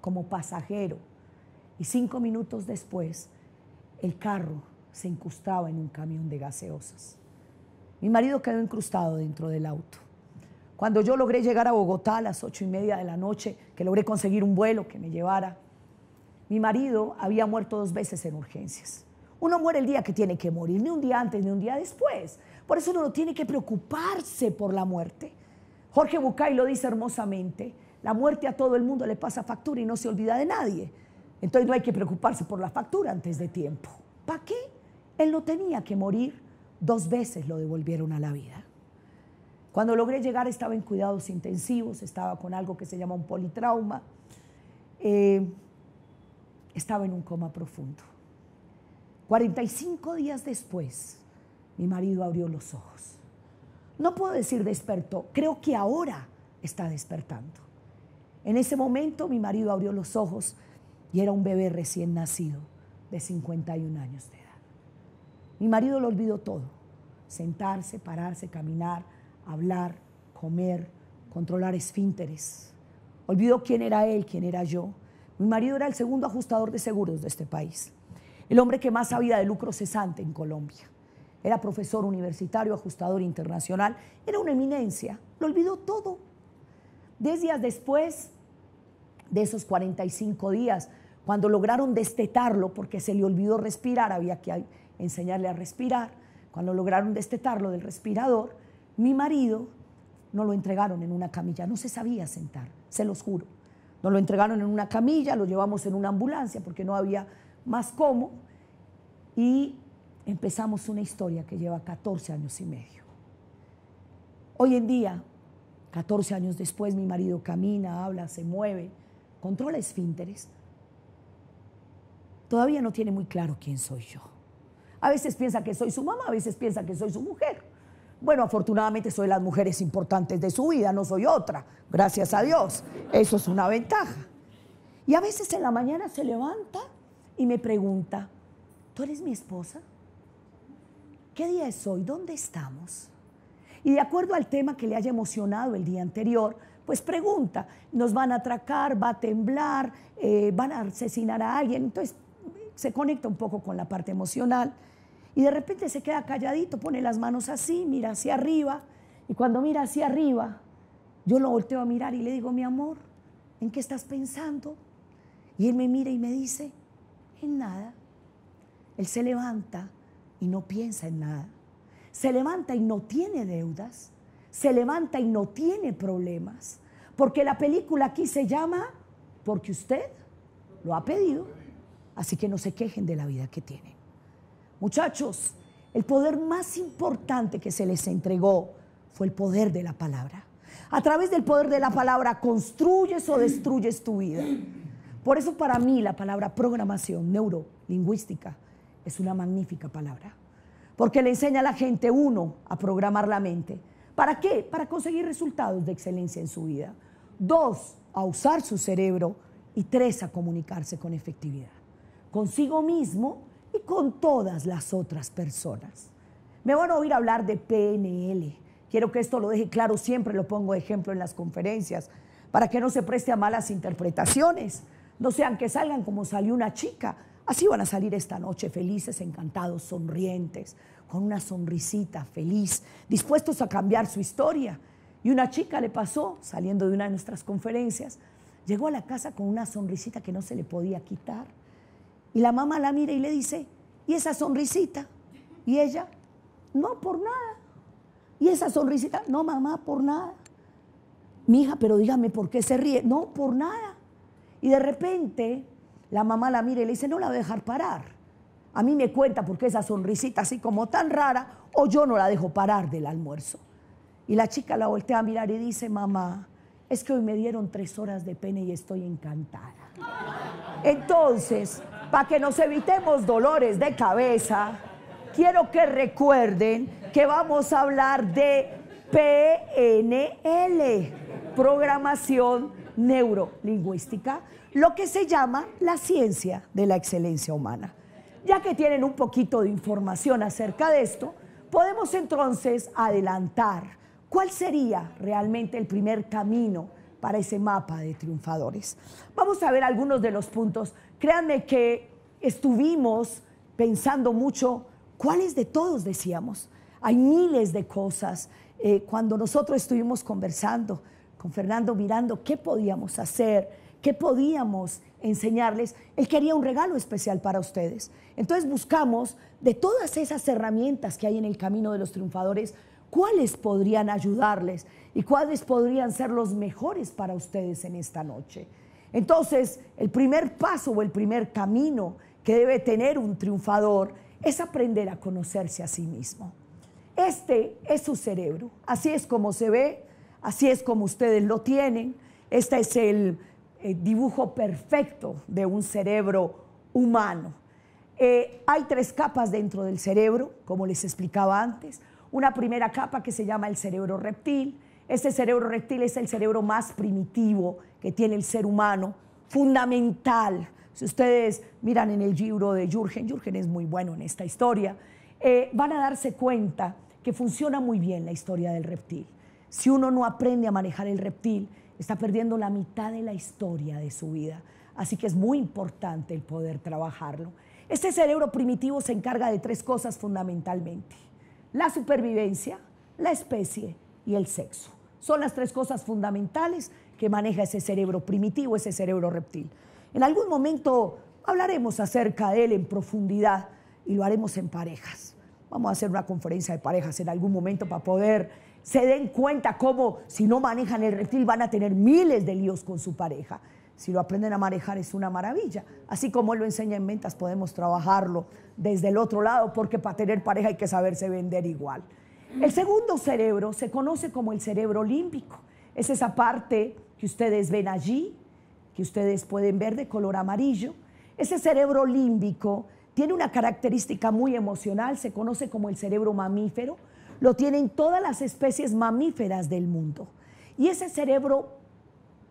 como pasajero y cinco minutos después el carro se incrustaba en un camión de gaseosas. Mi marido quedó incrustado dentro del auto. Cuando yo logré llegar a Bogotá a las ocho y media de la noche, que logré conseguir un vuelo que me llevara, mi marido había muerto dos veces en urgencias. Uno muere el día que tiene que morir, ni un día antes ni un día después. Por eso uno no tiene que preocuparse por la muerte. Jorge Bucay lo dice hermosamente, la muerte a todo el mundo le pasa factura y no se olvida de nadie. Entonces no hay que preocuparse por la factura antes de tiempo. ¿Para qué? Él no tenía que morir, dos veces lo devolvieron a la vida. Cuando logré llegar estaba en cuidados intensivos, estaba con algo que se llama un politrauma, eh, estaba en un coma profundo. 45 días después, mi marido abrió los ojos. No puedo decir despertó, creo que ahora está despertando. En ese momento mi marido abrió los ojos y era un bebé recién nacido de 51 años de edad. Mi marido lo olvidó todo, sentarse, pararse, caminar, hablar, comer, controlar esfínteres. Olvidó quién era él, quién era yo. Mi marido era el segundo ajustador de seguros de este país, el hombre que más había de lucro cesante en Colombia. Era profesor universitario, ajustador internacional, era una eminencia, lo olvidó todo. Diez días después de esos 45 días, cuando lograron destetarlo, porque se le olvidó respirar, había que enseñarle a respirar, cuando lograron destetarlo del respirador, mi marido no lo entregaron en una camilla, no se sabía sentar, se los juro. Nos lo entregaron en una camilla, lo llevamos en una ambulancia porque no había más cómo y empezamos una historia que lleva 14 años y medio. Hoy en día, 14 años después, mi marido camina, habla, se mueve, controla esfínteres. Todavía no tiene muy claro quién soy yo. A veces piensa que soy su mamá, a veces piensa que soy su mujer. Bueno, afortunadamente soy las mujeres importantes de su vida, no soy otra, gracias a Dios. Eso es una ventaja. Y a veces en la mañana se levanta y me pregunta, ¿tú eres mi esposa? ¿Qué día es hoy? ¿Dónde estamos? Y de acuerdo al tema que le haya emocionado el día anterior, pues pregunta, ¿nos van a atracar? ¿Va a temblar? Eh, ¿Van a asesinar a alguien? Entonces se conecta un poco con la parte emocional y de repente se queda calladito, pone las manos así, mira hacia arriba, y cuando mira hacia arriba, yo lo volteo a mirar y le digo, mi amor, ¿en qué estás pensando? Y él me mira y me dice, en nada. Él se levanta y no piensa en nada. Se levanta y no tiene deudas. Se levanta y no tiene problemas. Porque la película aquí se llama Porque usted lo ha pedido. Así que no se quejen de la vida que tienen. Muchachos, el poder más importante que se les entregó fue el poder de la palabra. A través del poder de la palabra construyes o destruyes tu vida. Por eso para mí la palabra programación neurolingüística es una magnífica palabra. Porque le enseña a la gente, uno, a programar la mente. ¿Para qué? Para conseguir resultados de excelencia en su vida. Dos, a usar su cerebro. Y tres, a comunicarse con efectividad. Consigo mismo con todas las otras personas. Me van a oír hablar de PNL. Quiero que esto lo deje claro, siempre lo pongo de ejemplo en las conferencias, para que no se preste a malas interpretaciones. No sean que salgan como salió una chica. Así van a salir esta noche, felices, encantados, sonrientes, con una sonrisita feliz, dispuestos a cambiar su historia. Y una chica le pasó, saliendo de una de nuestras conferencias, llegó a la casa con una sonrisita que no se le podía quitar. Y la mamá la mira y le dice, y esa sonrisita. Y ella, no por nada. Y esa sonrisita, no mamá, por nada. Mi hija, pero dígame, ¿por qué se ríe? No, por nada. Y de repente la mamá la mira y le dice, no la voy a dejar parar. A mí me cuenta por qué esa sonrisita así como tan rara, o yo no la dejo parar del almuerzo. Y la chica la voltea a mirar y dice, mamá, es que hoy me dieron tres horas de pene y estoy encantada. Entonces, para que nos evitemos dolores de cabeza, quiero que recuerden que vamos a hablar de PNL, programación neurolingüística, lo que se llama la ciencia de la excelencia humana. Ya que tienen un poquito de información acerca de esto, podemos entonces adelantar cuál sería realmente el primer camino para ese mapa de triunfadores. Vamos a ver algunos de los puntos Créanme que estuvimos pensando mucho, ¿cuáles de todos decíamos? Hay miles de cosas. Eh, cuando nosotros estuvimos conversando con Fernando mirando qué podíamos hacer, qué podíamos enseñarles, él quería un regalo especial para ustedes. Entonces buscamos de todas esas herramientas que hay en el camino de los triunfadores, cuáles podrían ayudarles y cuáles podrían ser los mejores para ustedes en esta noche. Entonces, el primer paso o el primer camino que debe tener un triunfador es aprender a conocerse a sí mismo. Este es su cerebro, así es como se ve, así es como ustedes lo tienen. Este es el eh, dibujo perfecto de un cerebro humano. Eh, hay tres capas dentro del cerebro, como les explicaba antes. Una primera capa que se llama el cerebro reptil, este cerebro reptil es el cerebro más primitivo que tiene el ser humano, fundamental. Si ustedes miran en el libro de Jürgen, Jürgen es muy bueno en esta historia, eh, van a darse cuenta que funciona muy bien la historia del reptil. Si uno no aprende a manejar el reptil, está perdiendo la mitad de la historia de su vida. Así que es muy importante el poder trabajarlo. Este cerebro primitivo se encarga de tres cosas fundamentalmente. La supervivencia, la especie y el sexo. Son las tres cosas fundamentales que maneja ese cerebro primitivo, ese cerebro reptil. En algún momento hablaremos acerca de él en profundidad y lo haremos en parejas. Vamos a hacer una conferencia de parejas en algún momento para poder se den cuenta cómo si no manejan el reptil van a tener miles de líos con su pareja. Si lo aprenden a manejar es una maravilla. Así como él lo enseña en ventas, podemos trabajarlo desde el otro lado, porque para tener pareja hay que saberse vender igual. El segundo cerebro se conoce como el cerebro límbico. Es esa parte que ustedes ven allí, que ustedes pueden ver de color amarillo. Ese cerebro límbico tiene una característica muy emocional, se conoce como el cerebro mamífero. Lo tienen todas las especies mamíferas del mundo. Y ese cerebro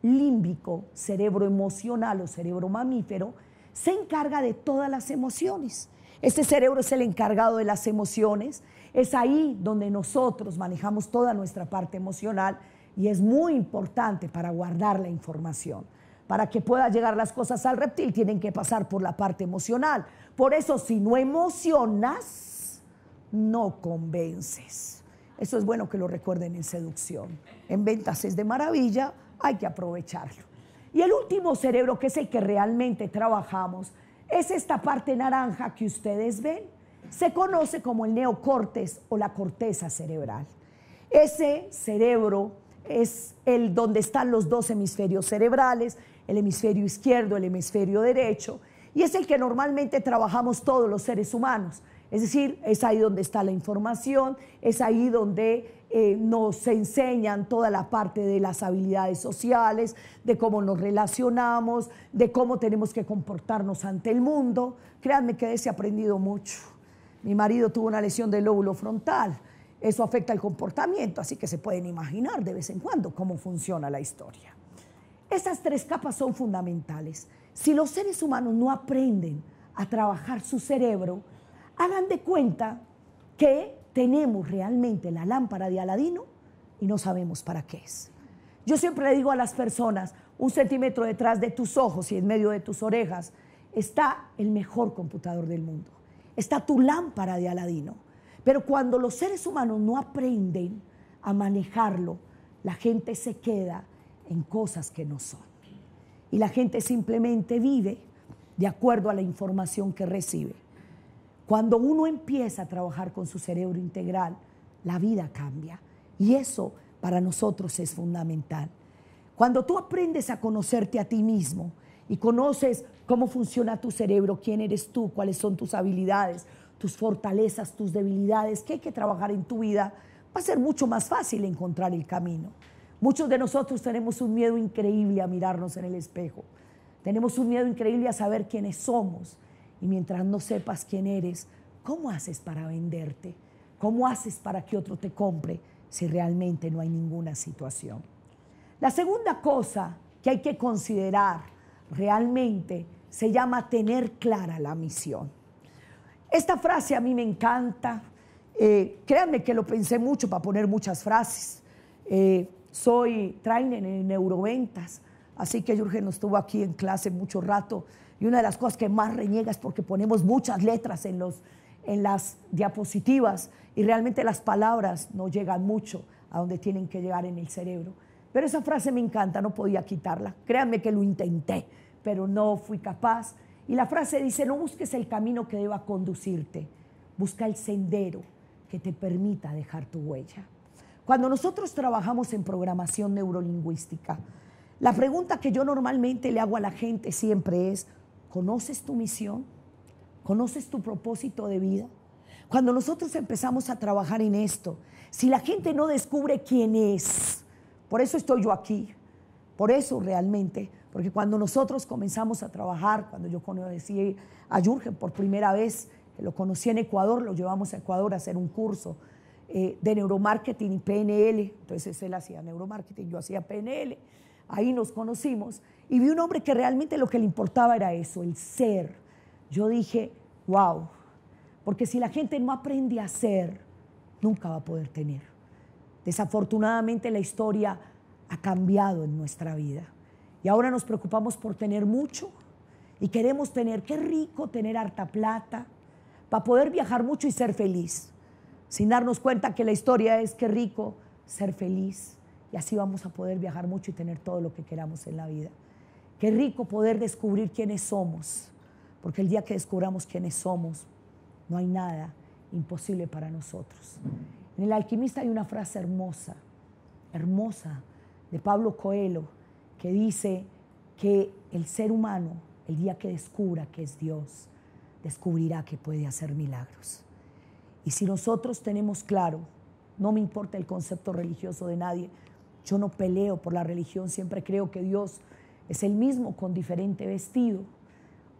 límbico, cerebro emocional o cerebro mamífero, se encarga de todas las emociones. Este cerebro es el encargado de las emociones, es ahí donde nosotros manejamos toda nuestra parte emocional y es muy importante para guardar la información. Para que puedan llegar las cosas al reptil tienen que pasar por la parte emocional. Por eso si no emocionas, no convences. Eso es bueno que lo recuerden en seducción. En ventas es de maravilla, hay que aprovecharlo. Y el último cerebro, que es el que realmente trabajamos, es esta parte naranja que ustedes ven se conoce como el neocortes o la corteza cerebral. Ese cerebro es el donde están los dos hemisferios cerebrales, el hemisferio izquierdo, el hemisferio derecho, y es el que normalmente trabajamos todos los seres humanos. Es decir, es ahí donde está la información, es ahí donde eh, nos enseñan toda la parte de las habilidades sociales, de cómo nos relacionamos, de cómo tenemos que comportarnos ante el mundo. Créanme que de ese he aprendido mucho. Mi marido tuvo una lesión del lóbulo frontal. Eso afecta el comportamiento, así que se pueden imaginar de vez en cuando cómo funciona la historia. Esas tres capas son fundamentales. Si los seres humanos no aprenden a trabajar su cerebro, hagan de cuenta que tenemos realmente la lámpara de Aladino y no sabemos para qué es. Yo siempre le digo a las personas, un centímetro detrás de tus ojos y en medio de tus orejas está el mejor computador del mundo está tu lámpara de Aladino. Pero cuando los seres humanos no aprenden a manejarlo, la gente se queda en cosas que no son. Y la gente simplemente vive de acuerdo a la información que recibe. Cuando uno empieza a trabajar con su cerebro integral, la vida cambia. Y eso para nosotros es fundamental. Cuando tú aprendes a conocerte a ti mismo y conoces cómo funciona tu cerebro, quién eres tú, cuáles son tus habilidades, tus fortalezas, tus debilidades, qué hay que trabajar en tu vida, va a ser mucho más fácil encontrar el camino. Muchos de nosotros tenemos un miedo increíble a mirarnos en el espejo. Tenemos un miedo increíble a saber quiénes somos. Y mientras no sepas quién eres, ¿cómo haces para venderte? ¿Cómo haces para que otro te compre si realmente no hay ninguna situación? La segunda cosa que hay que considerar realmente se llama tener clara la misión. Esta frase a mí me encanta. Eh, créanme que lo pensé mucho para poner muchas frases. Eh, soy trainer en neuroventas, así que nos estuvo aquí en clase mucho rato. Y una de las cosas que más reniega es porque ponemos muchas letras en, los, en las diapositivas y realmente las palabras no llegan mucho a donde tienen que llegar en el cerebro. Pero esa frase me encanta, no podía quitarla. Créanme que lo intenté pero no fui capaz. Y la frase dice, no busques el camino que deba conducirte, busca el sendero que te permita dejar tu huella. Cuando nosotros trabajamos en programación neurolingüística, la pregunta que yo normalmente le hago a la gente siempre es, ¿conoces tu misión? ¿Conoces tu propósito de vida? Cuando nosotros empezamos a trabajar en esto, si la gente no descubre quién es, por eso estoy yo aquí, por eso realmente porque cuando nosotros comenzamos a trabajar, cuando yo conocí a Jürgen por primera vez, lo conocí en Ecuador, lo llevamos a Ecuador a hacer un curso eh, de neuromarketing y PNL. Entonces él hacía neuromarketing, yo hacía PNL. Ahí nos conocimos y vi un hombre que realmente lo que le importaba era eso, el ser. Yo dije, wow, porque si la gente no aprende a ser, nunca va a poder tener. Desafortunadamente la historia ha cambiado en nuestra vida. Y ahora nos preocupamos por tener mucho y queremos tener, qué rico tener harta plata para poder viajar mucho y ser feliz, sin darnos cuenta que la historia es qué rico ser feliz y así vamos a poder viajar mucho y tener todo lo que queramos en la vida. Qué rico poder descubrir quiénes somos, porque el día que descubramos quiénes somos, no hay nada imposible para nosotros. En el alquimista hay una frase hermosa, hermosa, de Pablo Coelho, que dice que el ser humano, el día que descubra que es Dios, descubrirá que puede hacer milagros. Y si nosotros tenemos claro, no me importa el concepto religioso de nadie, yo no peleo por la religión, siempre creo que Dios es el mismo con diferente vestido.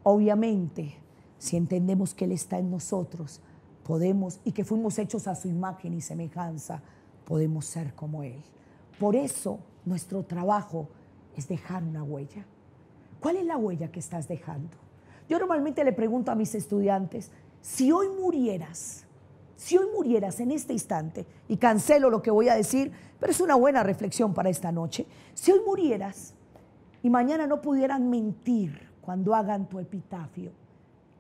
Obviamente, si entendemos que Él está en nosotros, podemos, y que fuimos hechos a su imagen y semejanza, podemos ser como Él. Por eso nuestro trabajo es dejar una huella. ¿Cuál es la huella que estás dejando? Yo normalmente le pregunto a mis estudiantes, si hoy murieras, si hoy murieras en este instante, y cancelo lo que voy a decir, pero es una buena reflexión para esta noche, si hoy murieras y mañana no pudieran mentir cuando hagan tu epitafio,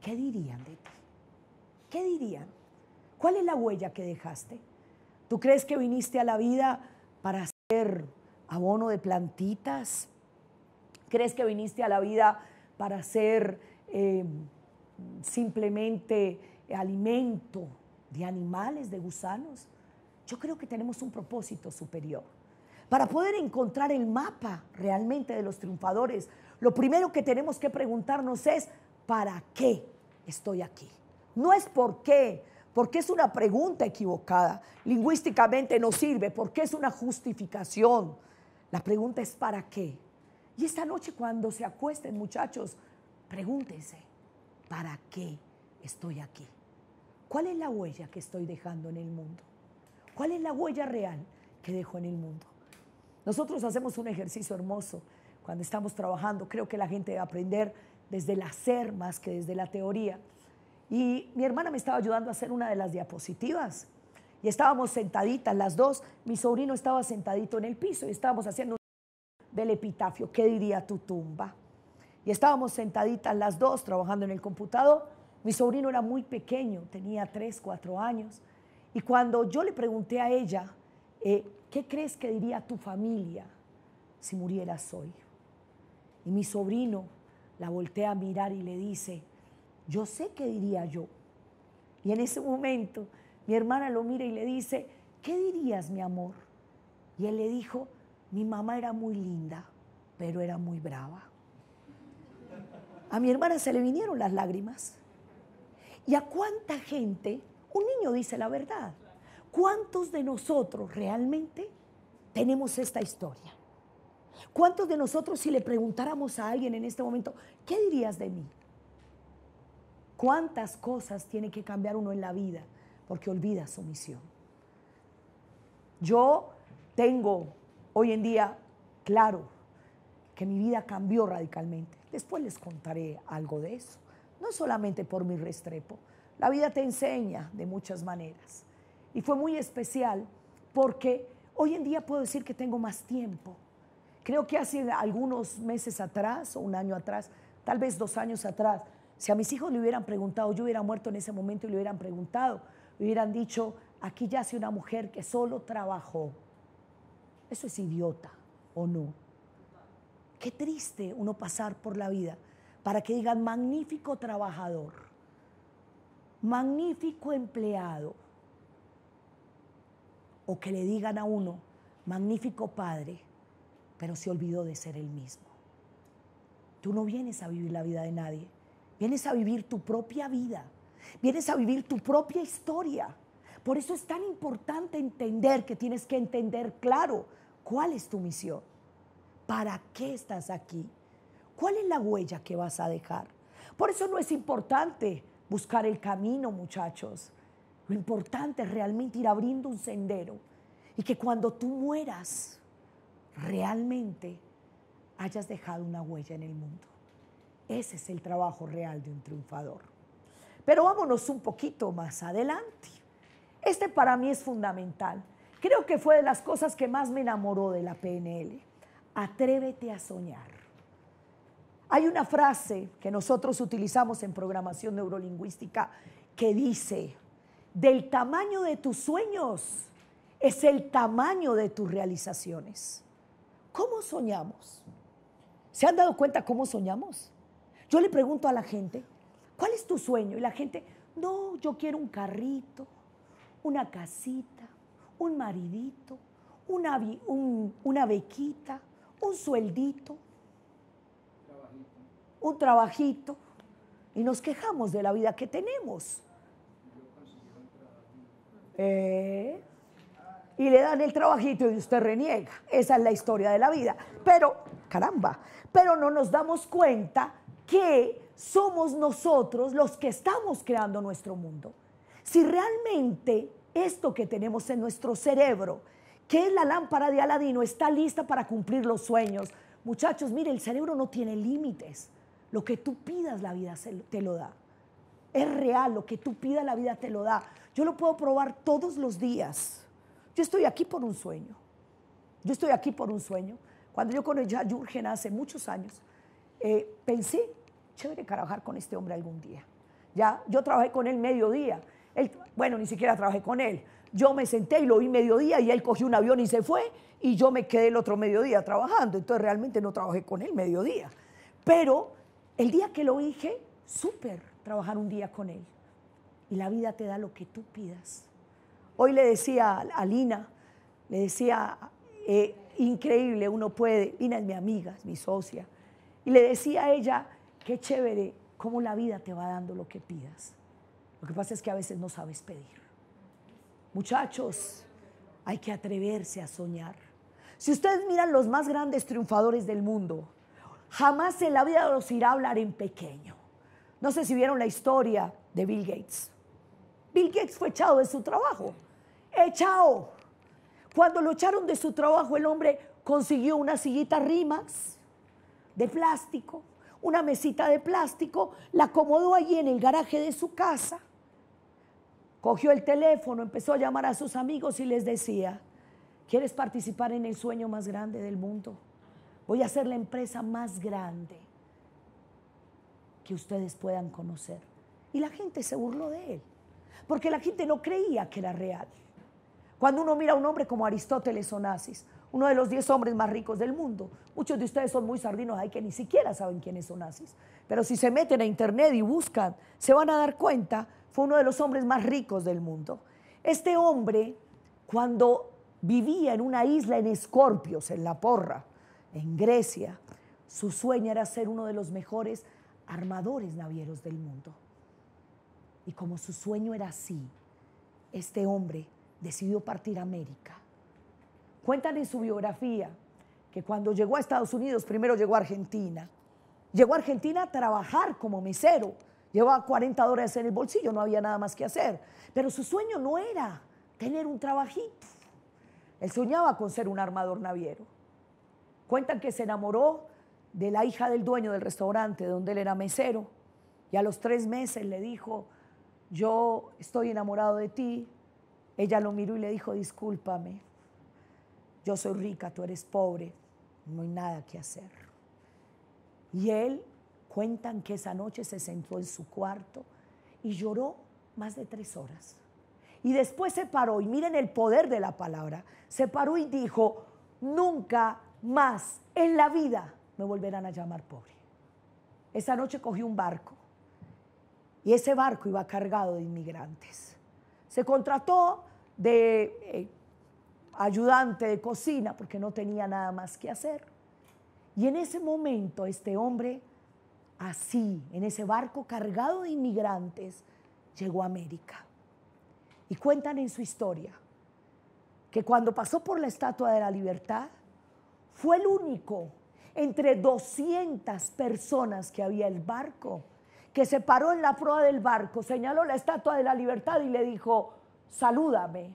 ¿qué dirían de ti? ¿Qué dirían? ¿Cuál es la huella que dejaste? ¿Tú crees que viniste a la vida para ser abono de plantitas? ¿Crees que viniste a la vida para ser em, simplemente alimento de animales, de gusanos? Yo creo que tenemos un propósito superior. Para poder encontrar el mapa realmente de los triunfadores, lo primero que tenemos que preguntarnos es, ¿para qué estoy aquí? No es por qué, porque es una pregunta equivocada. Lingüísticamente no sirve, porque es una justificación. La pregunta es ¿para qué? Y esta noche cuando se acuesten muchachos, pregúntense, ¿para qué estoy aquí? ¿Cuál es la huella que estoy dejando en el mundo? ¿Cuál es la huella real que dejo en el mundo? Nosotros hacemos un ejercicio hermoso cuando estamos trabajando. Creo que la gente debe aprender desde el hacer más que desde la teoría. Y mi hermana me estaba ayudando a hacer una de las diapositivas y estábamos sentaditas las dos, mi sobrino estaba sentadito en el piso y estábamos haciendo del epitafio, ¿qué diría tu tumba? Y estábamos sentaditas las dos trabajando en el computador. Mi sobrino era muy pequeño, tenía 3, 4 años. Y cuando yo le pregunté a ella, eh, ¿qué crees que diría tu familia si murieras hoy? Y mi sobrino la voltea a mirar y le dice, yo sé qué diría yo. Y en ese momento mi hermana lo mira y le dice, ¿qué dirías, mi amor? Y él le dijo, mi mamá era muy linda, pero era muy brava. A mi hermana se le vinieron las lágrimas. ¿Y a cuánta gente? Un niño dice la verdad. ¿Cuántos de nosotros realmente tenemos esta historia? ¿Cuántos de nosotros si le preguntáramos a alguien en este momento, ¿qué dirías de mí? ¿Cuántas cosas tiene que cambiar uno en la vida porque olvida su misión. Yo tengo hoy en día claro que mi vida cambió radicalmente. Después les contaré algo de eso. No solamente por mi restrepo. La vida te enseña de muchas maneras. Y fue muy especial porque hoy en día puedo decir que tengo más tiempo. Creo que hace algunos meses atrás o un año atrás, tal vez dos años atrás, si a mis hijos le hubieran preguntado, yo hubiera muerto en ese momento y le hubieran preguntado, hubieran dicho, aquí yace una mujer que solo trabajó. Eso es idiota, ¿o no? Qué triste uno pasar por la vida para que digan magnífico trabajador, magnífico empleado, o que le digan a uno magnífico padre, pero se olvidó de ser el mismo. Tú no vienes a vivir la vida de nadie, vienes a vivir tu propia vida. Vienes a vivir tu propia historia. Por eso es tan importante entender que tienes que entender claro cuál es tu misión, para qué estás aquí, cuál es la huella que vas a dejar. Por eso no es importante buscar el camino, muchachos. Lo importante es realmente ir abriendo un sendero y que cuando tú mueras, realmente hayas dejado una huella en el mundo. Ese es el trabajo real de un triunfador. Pero vámonos un poquito más adelante. Este para mí es fundamental. Creo que fue de las cosas que más me enamoró de la PNL. Atrévete a soñar. Hay una frase que nosotros utilizamos en programación neurolingüística que dice, del tamaño de tus sueños es el tamaño de tus realizaciones. ¿Cómo soñamos? ¿Se han dado cuenta cómo soñamos? Yo le pregunto a la gente, ¿Cuál es tu sueño? Y la gente, no, yo quiero un carrito, una casita, un maridito, una, una bequita, un sueldito, un trabajito. Y nos quejamos de la vida que tenemos. Eh, y le dan el trabajito y usted reniega. Esa es la historia de la vida. Pero, caramba, pero no nos damos cuenta que somos nosotros los que estamos creando nuestro mundo. Si realmente esto que tenemos en nuestro cerebro, que es la lámpara de Aladino, está lista para cumplir los sueños. Muchachos, mire, el cerebro no tiene límites. Lo que tú pidas, la vida te lo da. Es real, lo que tú pidas, la vida te lo da. Yo lo puedo probar todos los días. Yo estoy aquí por un sueño. Yo estoy aquí por un sueño. Cuando yo con a Jürgen hace muchos años, eh, pensé chévere trabajar con este hombre algún día. Ya, yo trabajé con él mediodía. Él, bueno, ni siquiera trabajé con él. Yo me senté y lo vi mediodía y él cogió un avión y se fue y yo me quedé el otro mediodía trabajando. Entonces realmente no trabajé con él mediodía. Pero el día que lo dije, súper trabajar un día con él. Y la vida te da lo que tú pidas. Hoy le decía a Lina, le decía, eh, increíble, uno puede. Lina es mi amiga, es mi socia. Y le decía a ella, qué chévere cómo la vida te va dando lo que pidas. Lo que pasa es que a veces no sabes pedir. Muchachos, hay que atreverse a soñar. Si ustedes miran los más grandes triunfadores del mundo, jamás en la vida los irá a hablar en pequeño. No sé si vieron la historia de Bill Gates. Bill Gates fue echado de su trabajo. Echado. Cuando lo echaron de su trabajo, el hombre consiguió una sillita rimas de plástico una mesita de plástico, la acomodó allí en el garaje de su casa, cogió el teléfono, empezó a llamar a sus amigos y les decía, ¿quieres participar en el sueño más grande del mundo? Voy a ser la empresa más grande que ustedes puedan conocer. Y la gente se burló de él, porque la gente no creía que era real. Cuando uno mira a un hombre como Aristóteles Onassis, uno de los diez hombres más ricos del mundo. Muchos de ustedes son muy sardinos, hay que ni siquiera saben quiénes son nazis. Pero si se meten a internet y buscan, se van a dar cuenta, fue uno de los hombres más ricos del mundo. Este hombre, cuando vivía en una isla en Escorpios, en La Porra, en Grecia, su sueño era ser uno de los mejores armadores navieros del mundo. Y como su sueño era así, este hombre decidió partir a América Cuentan en su biografía que cuando llegó a Estados Unidos, primero llegó a Argentina. Llegó a Argentina a trabajar como mesero. Llevaba 40 dólares en el bolsillo, no había nada más que hacer. Pero su sueño no era tener un trabajito. Él soñaba con ser un armador naviero. Cuentan que se enamoró de la hija del dueño del restaurante donde él era mesero y a los tres meses le dijo, yo estoy enamorado de ti. Ella lo miró y le dijo, discúlpame, yo soy rica, tú eres pobre, no hay nada que hacer. Y él cuentan que esa noche se sentó en su cuarto y lloró más de tres horas. Y después se paró, y miren el poder de la palabra, se paró y dijo, nunca más en la vida me volverán a llamar pobre. Esa noche cogió un barco y ese barco iba cargado de inmigrantes. Se contrató de eh, ayudante de cocina porque no tenía nada más que hacer. Y en ese momento este hombre, así, en ese barco cargado de inmigrantes, llegó a América. Y cuentan en su historia que cuando pasó por la Estatua de la Libertad, fue el único entre 200 personas que había el barco, que se paró en la proa del barco, señaló la Estatua de la Libertad y le dijo, salúdame.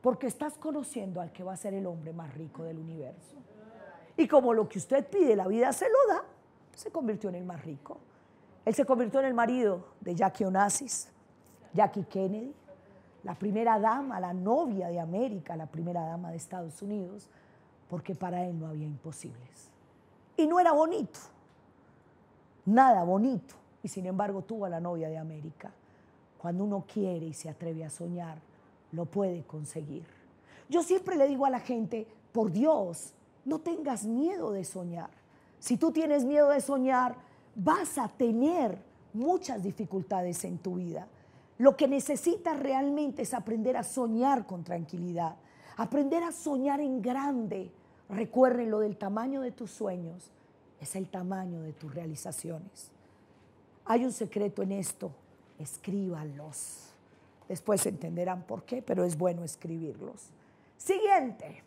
Porque estás conociendo al que va a ser el hombre más rico del universo. Y como lo que usted pide, la vida se lo da, se convirtió en el más rico. Él se convirtió en el marido de Jackie Onassis, Jackie Kennedy, la primera dama, la novia de América, la primera dama de Estados Unidos, porque para él no había imposibles. Y no era bonito, nada bonito. Y sin embargo tuvo a la novia de América. Cuando uno quiere y se atreve a soñar, lo puede conseguir. Yo siempre le digo a la gente, por Dios, no tengas miedo de soñar. Si tú tienes miedo de soñar, vas a tener muchas dificultades en tu vida. Lo que necesitas realmente es aprender a soñar con tranquilidad, aprender a soñar en grande. Recuerden lo del tamaño de tus sueños, es el tamaño de tus realizaciones. Hay un secreto en esto, escríbalos. Después entenderán por qué, pero es bueno escribirlos. Siguiente.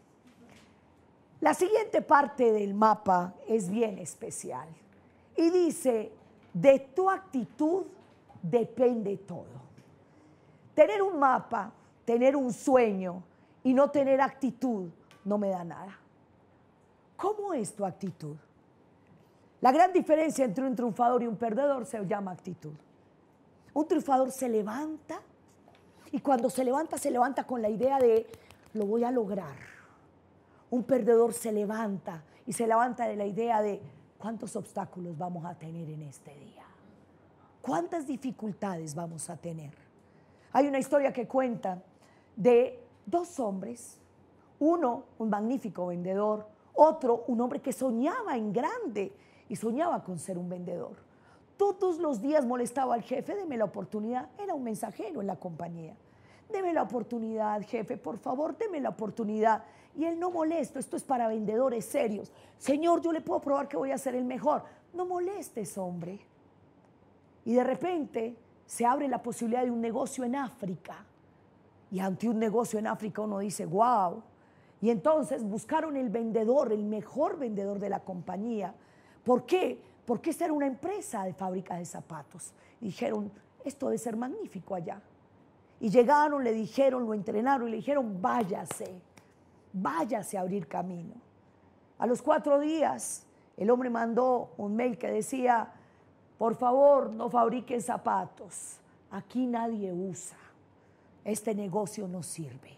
La siguiente parte del mapa es bien especial y dice, de tu actitud depende todo. Tener un mapa, tener un sueño y no tener actitud no me da nada. ¿Cómo es tu actitud? La gran diferencia entre un triunfador y un perdedor se llama actitud. Un triunfador se levanta y cuando se levanta, se levanta con la idea de, lo voy a lograr. Un perdedor se levanta y se levanta de la idea de, ¿cuántos obstáculos vamos a tener en este día? ¿Cuántas dificultades vamos a tener? Hay una historia que cuenta de dos hombres, uno un magnífico vendedor, otro un hombre que soñaba en grande y soñaba con ser un vendedor. Todos los días molestaba al jefe, deme la oportunidad. Era un mensajero en la compañía. Deme la oportunidad, jefe, por favor, deme la oportunidad. Y él no molesto, esto es para vendedores serios. Señor, yo le puedo probar que voy a ser el mejor. No molestes, hombre. Y de repente se abre la posibilidad de un negocio en África. Y ante un negocio en África uno dice, wow. Y entonces buscaron el vendedor, el mejor vendedor de la compañía. ¿Por qué? porque esta era una empresa de fábrica de zapatos. Dijeron, esto debe ser magnífico allá. Y llegaron, le dijeron, lo entrenaron y le dijeron, váyase, váyase a abrir camino. A los cuatro días, el hombre mandó un mail que decía, por favor, no fabriquen zapatos, aquí nadie usa, este negocio no sirve.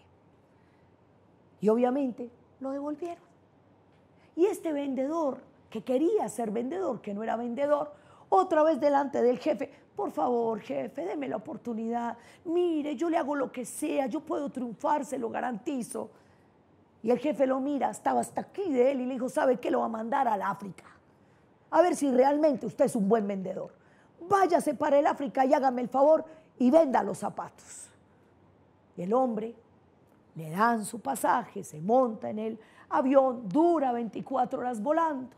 Y obviamente lo devolvieron. Y este vendedor que quería ser vendedor, que no era vendedor, otra vez delante del jefe, por favor, jefe, deme la oportunidad, mire, yo le hago lo que sea, yo puedo triunfar, se lo garantizo. Y el jefe lo mira, estaba hasta aquí de él y le dijo, ¿sabe qué? Lo va a mandar al África. A ver si realmente usted es un buen vendedor. Váyase para el África y hágame el favor y venda los zapatos. Y el hombre le dan su pasaje, se monta en el avión, dura 24 horas volando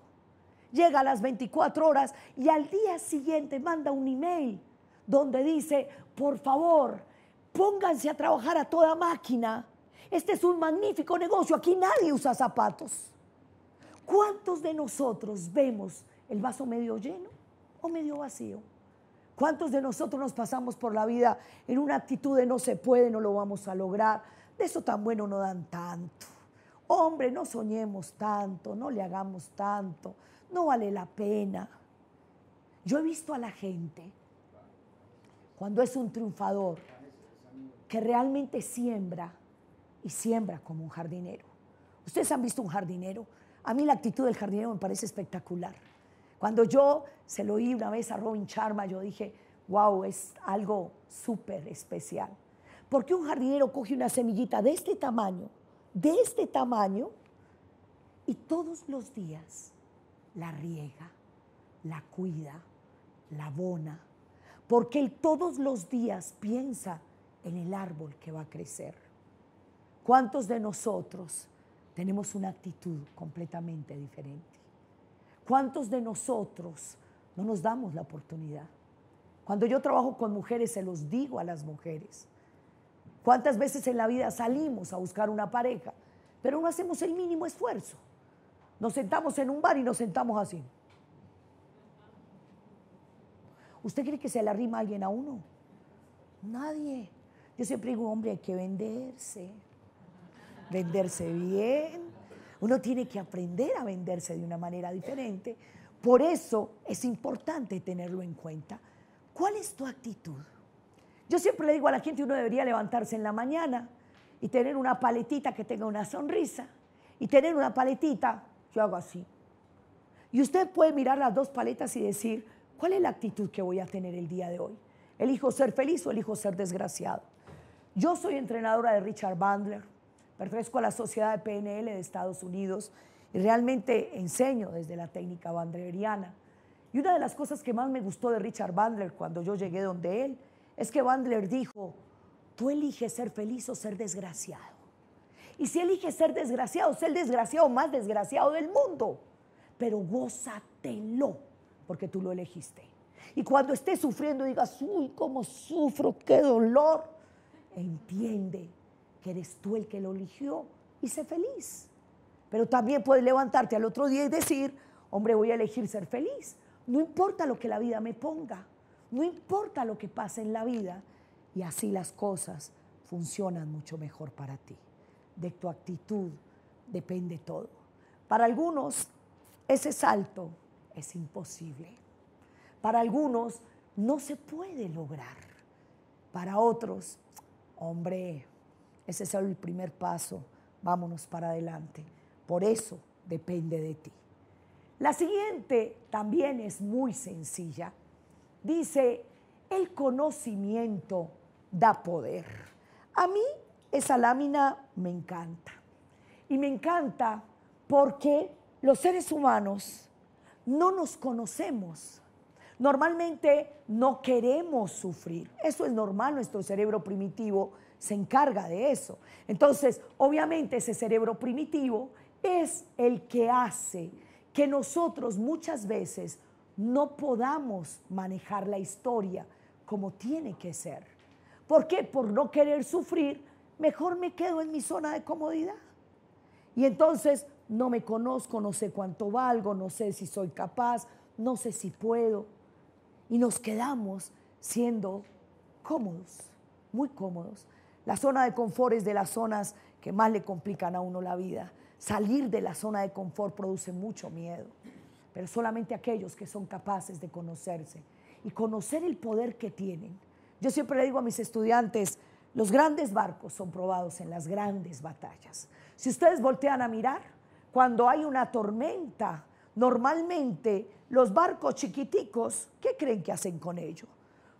llega a las 24 horas y al día siguiente manda un email donde dice, por favor, pónganse a trabajar a toda máquina. Este es un magnífico negocio, aquí nadie usa zapatos. ¿Cuántos de nosotros vemos el vaso medio lleno o medio vacío? ¿Cuántos de nosotros nos pasamos por la vida en una actitud de no se puede, no lo vamos a lograr? De eso tan bueno no dan tanto. Hombre, no soñemos tanto, no le hagamos tanto no vale la pena. Yo he visto a la gente, cuando es un triunfador, que realmente siembra y siembra como un jardinero. Ustedes han visto un jardinero. A mí la actitud del jardinero me parece espectacular. Cuando yo se lo oí una vez a Robin Charma, yo dije, wow, es algo súper especial. Porque un jardinero coge una semillita de este tamaño, de este tamaño, y todos los días la riega, la cuida, la abona, porque él todos los días piensa en el árbol que va a crecer. ¿Cuántos de nosotros tenemos una actitud completamente diferente? ¿Cuántos de nosotros no nos damos la oportunidad? Cuando yo trabajo con mujeres, se los digo a las mujeres. ¿Cuántas veces en la vida salimos a buscar una pareja, pero no hacemos el mínimo esfuerzo? Nos sentamos en un bar y nos sentamos así. ¿Usted cree que se le arrima alguien a uno? Nadie. Yo siempre digo, hombre, hay que venderse. Venderse bien. Uno tiene que aprender a venderse de una manera diferente. Por eso es importante tenerlo en cuenta. ¿Cuál es tu actitud? Yo siempre le digo a la gente, uno debería levantarse en la mañana y tener una paletita que tenga una sonrisa y tener una paletita yo hago así. Y usted puede mirar las dos paletas y decir, ¿cuál es la actitud que voy a tener el día de hoy? ¿Elijo ser feliz o elijo ser desgraciado? Yo soy entrenadora de Richard Bandler, pertenezco a la Sociedad de PNL de Estados Unidos y realmente enseño desde la técnica bandleriana. Y una de las cosas que más me gustó de Richard Bandler cuando yo llegué donde él es que Bandler dijo, tú eliges ser feliz o ser desgraciado. Y si eliges ser desgraciado, Ser el desgraciado más desgraciado del mundo. Pero gózatelo, porque tú lo elegiste. Y cuando estés sufriendo, digas, uy, cómo sufro, qué dolor. Entiende que eres tú el que lo eligió y sé feliz. Pero también puedes levantarte al otro día y decir, hombre, voy a elegir ser feliz. No importa lo que la vida me ponga, no importa lo que pase en la vida. Y así las cosas funcionan mucho mejor para ti de tu actitud depende todo. Para algunos, ese salto es imposible. Para algunos, no se puede lograr. Para otros, hombre, ese es el primer paso, vámonos para adelante. Por eso depende de ti. La siguiente también es muy sencilla. Dice, el conocimiento da poder. A mí esa lámina me encanta. Y me encanta porque los seres humanos no nos conocemos. Normalmente no queremos sufrir. Eso es normal, nuestro cerebro primitivo se encarga de eso. Entonces, obviamente ese cerebro primitivo es el que hace que nosotros muchas veces no podamos manejar la historia como tiene que ser. ¿Por qué? Por no querer sufrir, mejor me quedo en mi zona de comodidad. Y entonces no me conozco, no sé cuánto valgo, no sé si soy capaz, no sé si puedo. Y nos quedamos siendo cómodos, muy cómodos. La zona de confort es de las zonas que más le complican a uno la vida. Salir de la zona de confort produce mucho miedo, pero solamente aquellos que son capaces de conocerse y conocer el poder que tienen. Yo siempre le digo a mis estudiantes, los grandes barcos son probados en las grandes batallas. Si ustedes voltean a mirar, cuando hay una tormenta, normalmente los barcos chiquiticos, ¿qué creen que hacen con ello?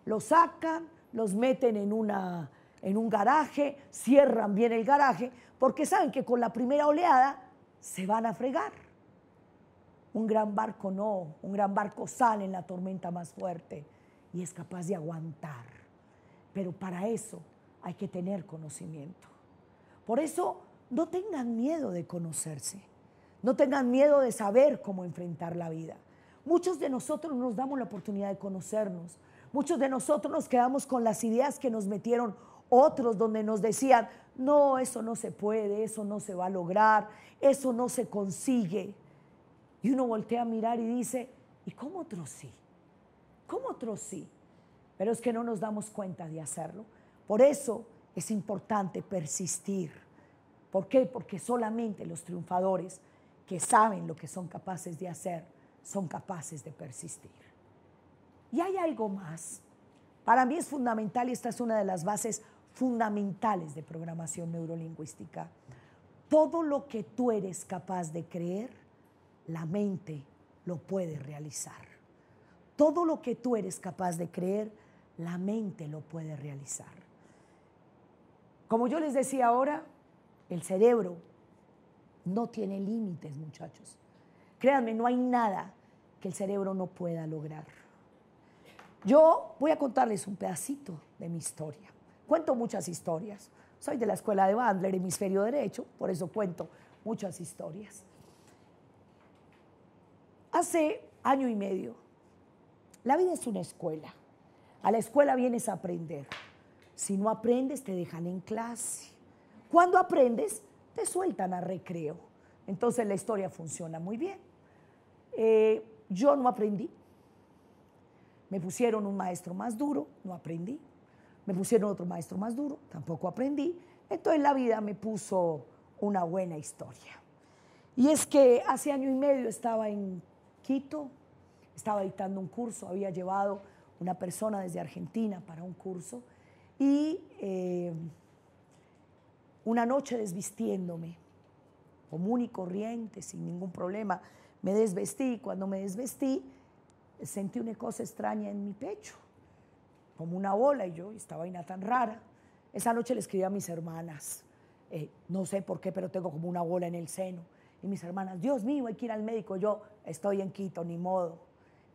Los sacan, los meten en, una, en un garaje, cierran bien el garaje, porque saben que con la primera oleada se van a fregar. Un gran barco no, un gran barco sale en la tormenta más fuerte y es capaz de aguantar. Pero para eso hay que tener conocimiento. Por eso, no tengan miedo de conocerse. No tengan miedo de saber cómo enfrentar la vida. Muchos de nosotros nos damos la oportunidad de conocernos. Muchos de nosotros nos quedamos con las ideas que nos metieron otros donde nos decían, no, eso no se puede, eso no se va a lograr, eso no se consigue. Y uno voltea a mirar y dice, ¿y cómo otros sí? ¿Cómo otros sí? Pero es que no nos damos cuenta de hacerlo. Por eso es importante persistir. ¿Por qué? Porque solamente los triunfadores que saben lo que son capaces de hacer son capaces de persistir. Y hay algo más. Para mí es fundamental y esta es una de las bases fundamentales de programación neurolingüística. Todo lo que tú eres capaz de creer, la mente lo puede realizar. Todo lo que tú eres capaz de creer, la mente lo puede realizar. Como yo les decía ahora, el cerebro no tiene límites, muchachos. Créanme, no hay nada que el cerebro no pueda lograr. Yo voy a contarles un pedacito de mi historia. Cuento muchas historias. Soy de la escuela de Bandler, hemisferio derecho, por eso cuento muchas historias. Hace año y medio, la vida es una escuela. A la escuela vienes a aprender. Si no aprendes, te dejan en clase. Cuando aprendes, te sueltan a recreo. Entonces la historia funciona muy bien. Eh, yo no aprendí. Me pusieron un maestro más duro, no aprendí. Me pusieron otro maestro más duro, tampoco aprendí. Entonces la vida me puso una buena historia. Y es que hace año y medio estaba en Quito, estaba dictando un curso, había llevado una persona desde Argentina para un curso y eh, una noche desvistiéndome, común y corriente, sin ningún problema, me desvestí. Cuando me desvestí, sentí una cosa extraña en mi pecho, como una bola y yo, y esta vaina tan rara. Esa noche le escribí a mis hermanas, eh, no sé por qué, pero tengo como una bola en el seno. Y mis hermanas, Dios mío, hay que ir al médico. Yo estoy en Quito, ni modo.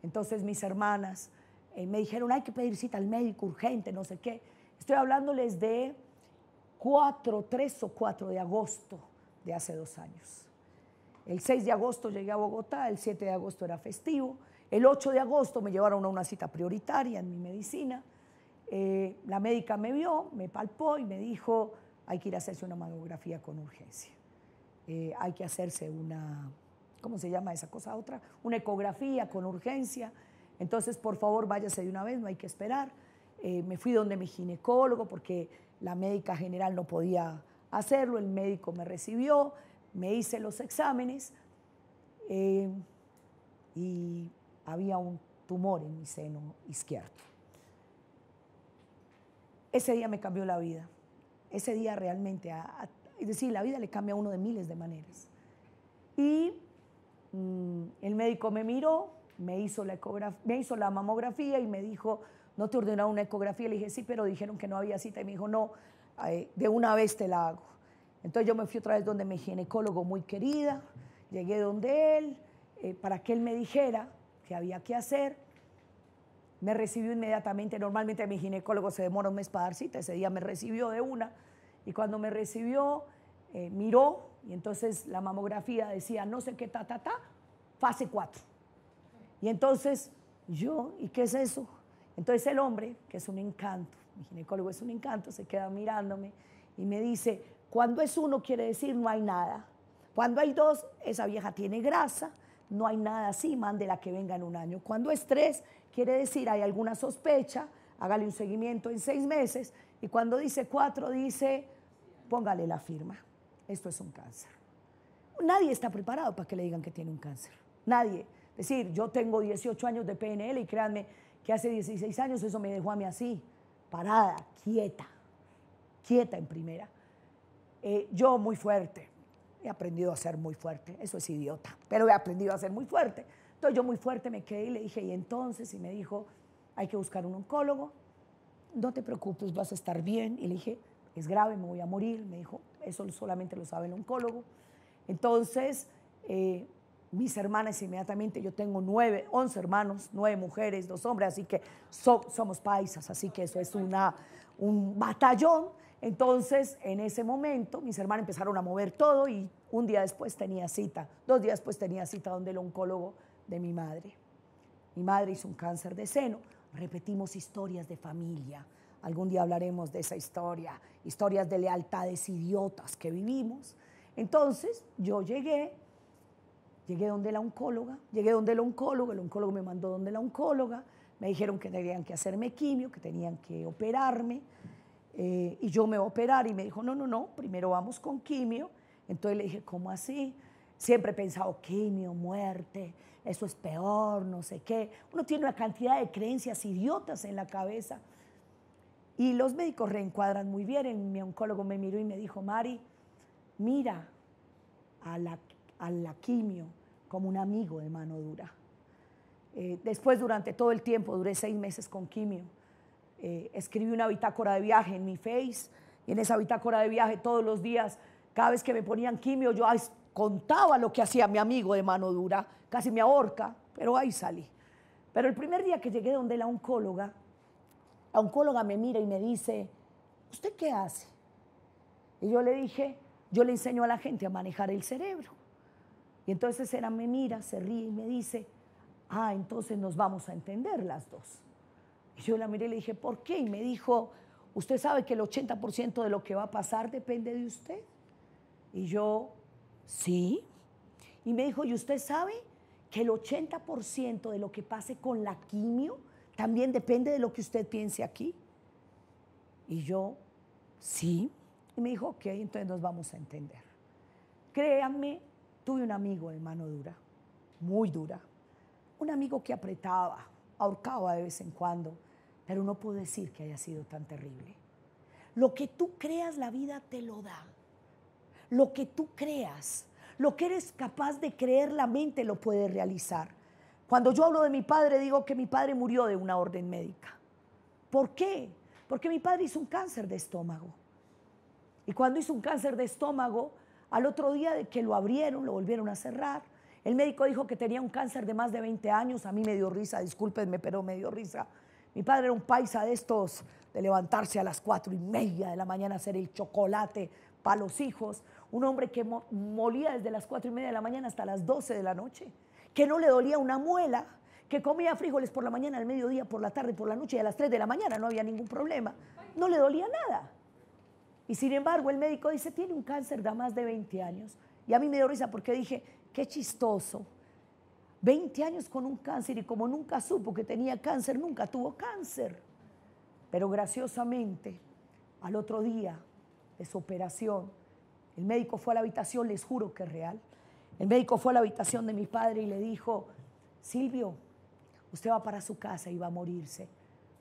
Entonces mis hermanas eh, me dijeron, hay que pedir cita al médico urgente, no sé qué. Estoy hablándoles de 4, 3 o 4 de agosto de hace dos años. El 6 de agosto llegué a Bogotá, el 7 de agosto era festivo, el 8 de agosto me llevaron a una cita prioritaria en mi medicina. Eh, la médica me vio, me palpó y me dijo, hay que ir a hacerse una mamografía con urgencia. Eh, hay que hacerse una, ¿cómo se llama esa cosa otra? Una ecografía con urgencia. Entonces, por favor, váyase de una vez, no hay que esperar. Eh, me fui donde mi ginecólogo porque la médica general no podía hacerlo, el médico me recibió, me hice los exámenes eh, y había un tumor en mi seno izquierdo. Ese día me cambió la vida. Ese día realmente, es decir, la vida le cambia a uno de miles de maneras. Y mm, el médico me miró, me hizo, la me hizo la mamografía y me dijo, ¿no te ordenaron una ecografía? Le dije, sí, pero dijeron que no había cita. Y me dijo, no, eh, de una vez te la hago. Entonces yo me fui otra vez donde mi ginecólogo muy querida, llegué donde él, eh, para que él me dijera qué había que hacer. Me recibió inmediatamente, normalmente mi ginecólogo se demora un mes para dar cita, ese día me recibió de una, y cuando me recibió, eh, miró, y entonces la mamografía decía, no sé qué, ta, ta, ta, fase 4. Y entonces yo, ¿y qué es eso? Entonces el hombre, que es un encanto, mi ginecólogo es un encanto, se queda mirándome y me dice, cuando es uno quiere decir no hay nada. Cuando hay dos, esa vieja tiene grasa, no hay nada así, la que venga en un año. Cuando es tres, quiere decir hay alguna sospecha, hágale un seguimiento en seis meses. Y cuando dice cuatro, dice, póngale la firma. Esto es un cáncer. Nadie está preparado para que le digan que tiene un cáncer. Nadie. Es decir, yo tengo 18 años de PNL y créanme, que hace 16 años eso me dejó a mí así, parada, quieta, quieta en primera. Eh, yo muy fuerte, he aprendido a ser muy fuerte, eso es idiota, pero he aprendido a ser muy fuerte. Entonces yo muy fuerte me quedé y le dije, y entonces, y me dijo, hay que buscar un oncólogo, no te preocupes, vas a estar bien. Y le dije, es grave, me voy a morir. Me dijo, eso solamente lo sabe el oncólogo. Entonces, eh, mis hermanas inmediatamente, yo tengo nueve, once hermanos, nueve mujeres, dos hombres, así que somos paisas, así que eso es una, un batallón. Entonces, en ese momento, mis hermanas empezaron a mover todo y un día después tenía cita, dos días después tenía cita donde el oncólogo de mi madre. Mi madre hizo un cáncer de seno, repetimos historias de familia, algún día hablaremos de esa historia, historias de lealtades idiotas que vivimos. Entonces, yo llegué Llegué donde la oncóloga, llegué donde el oncólogo, el oncólogo me mandó donde la oncóloga, me dijeron que tenían que hacerme quimio, que tenían que operarme, eh, y yo me voy a operar, y me dijo, no, no, no, primero vamos con quimio. Entonces le dije, ¿cómo así? Siempre he pensado, quimio, muerte, eso es peor, no sé qué. Uno tiene una cantidad de creencias idiotas en la cabeza. Y los médicos reencuadran muy bien. Mi oncólogo me miró y me dijo, Mari, mira a la a la quimio como un amigo de mano dura. Eh, después, durante todo el tiempo, duré seis meses con quimio. Eh, escribí una bitácora de viaje en mi face y en esa bitácora de viaje todos los días, cada vez que me ponían quimio, yo contaba lo que hacía mi amigo de mano dura, casi me ahorca, pero ahí salí. Pero el primer día que llegué donde la oncóloga, la oncóloga me mira y me dice, ¿usted qué hace? Y yo le dije, yo le enseño a la gente a manejar el cerebro. Y entonces Sera me mira, se ríe y me dice, ah, entonces nos vamos a entender las dos. Y yo la miré y le dije, ¿por qué? Y me dijo, usted sabe que el 80% de lo que va a pasar depende de usted. Y yo, sí. Y me dijo, ¿y usted sabe que el 80% de lo que pase con la quimio también depende de lo que usted piense aquí? Y yo, sí. Y me dijo, ok, entonces nos vamos a entender. Créanme, Tuve un amigo de mano dura, muy dura. Un amigo que apretaba, ahorcaba de vez en cuando, pero no puedo decir que haya sido tan terrible. Lo que tú creas, la vida te lo da. Lo que tú creas, lo que eres capaz de creer, la mente lo puede realizar. Cuando yo hablo de mi padre, digo que mi padre murió de una orden médica. ¿Por qué? Porque mi padre hizo un cáncer de estómago. Y cuando hizo un cáncer de estómago, al otro día de que lo abrieron, lo volvieron a cerrar. El médico dijo que tenía un cáncer de más de 20 años. A mí me dio risa, discúlpenme, pero me dio risa. Mi padre era un paisa de estos, de levantarse a las cuatro y media de la mañana a hacer el chocolate para los hijos. Un hombre que molía desde las cuatro y media de la mañana hasta las 12 de la noche, que no le dolía una muela, que comía frijoles por la mañana, al mediodía, por la tarde, por la noche y a las 3 de la mañana no había ningún problema. No le dolía nada. Y sin embargo, el médico dice, tiene un cáncer, da más de 20 años. Y a mí me dio risa porque dije, qué chistoso. 20 años con un cáncer y como nunca supo que tenía cáncer, nunca tuvo cáncer. Pero graciosamente, al otro día de su operación, el médico fue a la habitación, les juro que es real. El médico fue a la habitación de mi padre y le dijo, Silvio, usted va para su casa y va a morirse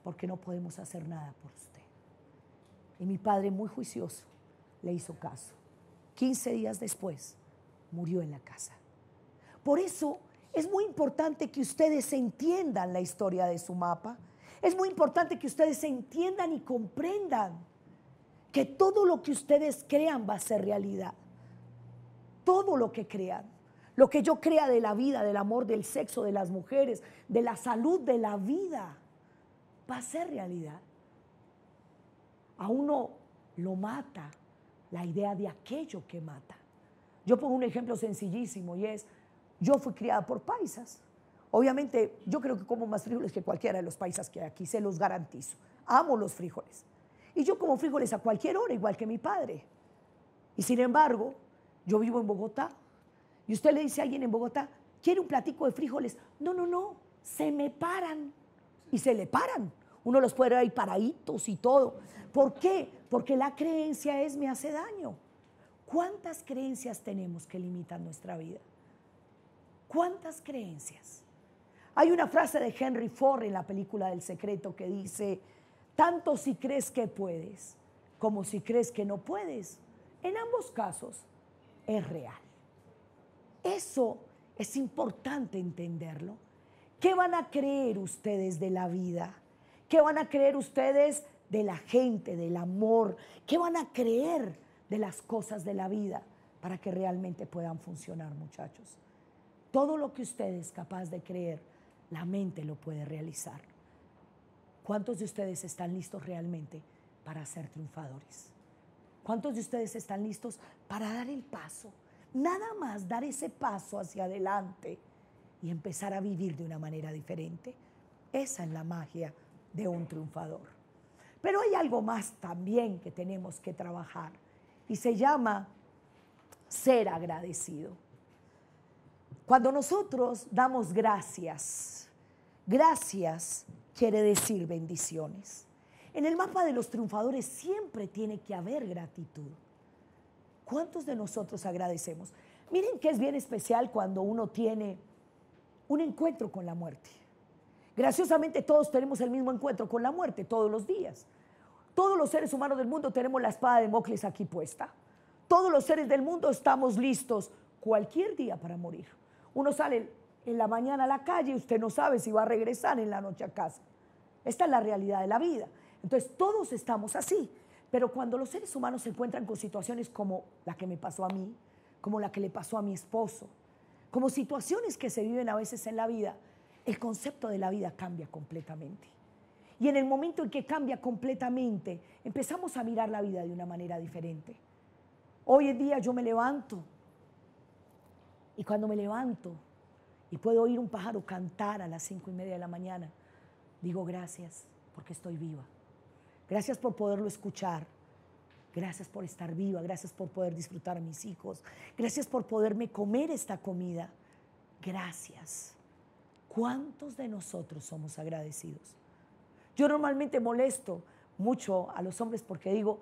porque no podemos hacer nada por usted. Y mi padre, muy juicioso, le hizo caso. 15 días después, murió en la casa. Por eso es muy importante que ustedes entiendan la historia de su mapa. Es muy importante que ustedes entiendan y comprendan que todo lo que ustedes crean va a ser realidad. Todo lo que crean. Lo que yo crea de la vida, del amor, del sexo, de las mujeres, de la salud, de la vida, va a ser realidad a uno lo mata la idea de aquello que mata. Yo pongo un ejemplo sencillísimo y es, yo fui criada por paisas. Obviamente, yo creo que como más frijoles que cualquiera de los paisas que hay aquí, se los garantizo. Amo los frijoles. Y yo como frijoles a cualquier hora, igual que mi padre. Y sin embargo, yo vivo en Bogotá. Y usted le dice a alguien en Bogotá, ¿quiere un platico de frijoles? No, no, no, se me paran. Y se le paran. Uno los puede ver ahí paraditos y todo. ¿Por qué? Porque la creencia es me hace daño. ¿Cuántas creencias tenemos que limitan nuestra vida? ¿Cuántas creencias? Hay una frase de Henry Ford en la película del secreto que dice, tanto si crees que puedes como si crees que no puedes, en ambos casos es real. Eso es importante entenderlo. ¿Qué van a creer ustedes de la vida? ¿Qué van a creer ustedes de la gente, del amor? ¿Qué van a creer de las cosas de la vida para que realmente puedan funcionar, muchachos? Todo lo que usted es capaz de creer, la mente lo puede realizar. ¿Cuántos de ustedes están listos realmente para ser triunfadores? ¿Cuántos de ustedes están listos para dar el paso? Nada más dar ese paso hacia adelante y empezar a vivir de una manera diferente. Esa es la magia de un triunfador. Pero hay algo más también que tenemos que trabajar y se llama ser agradecido. Cuando nosotros damos gracias, gracias quiere decir bendiciones. En el mapa de los triunfadores siempre tiene que haber gratitud. ¿Cuántos de nosotros agradecemos? Miren que es bien especial cuando uno tiene un encuentro con la muerte. Graciosamente todos tenemos el mismo encuentro con la muerte todos los días. Todos los seres humanos del mundo tenemos la espada de Mocles aquí puesta. Todos los seres del mundo estamos listos cualquier día para morir. Uno sale en la mañana a la calle y usted no sabe si va a regresar en la noche a casa. Esta es la realidad de la vida. Entonces todos estamos así. Pero cuando los seres humanos se encuentran con situaciones como la que me pasó a mí, como la que le pasó a mi esposo, como situaciones que se viven a veces en la vida, el concepto de la vida cambia completamente. Y en el momento en que cambia completamente, empezamos a mirar la vida de una manera diferente. Hoy en día yo me levanto y cuando me levanto y puedo oír un pájaro cantar a las cinco y media de la mañana, digo gracias porque estoy viva. Gracias por poderlo escuchar. Gracias por estar viva. Gracias por poder disfrutar a mis hijos. Gracias por poderme comer esta comida. Gracias. ¿Cuántos de nosotros somos agradecidos? Yo normalmente molesto mucho a los hombres porque digo,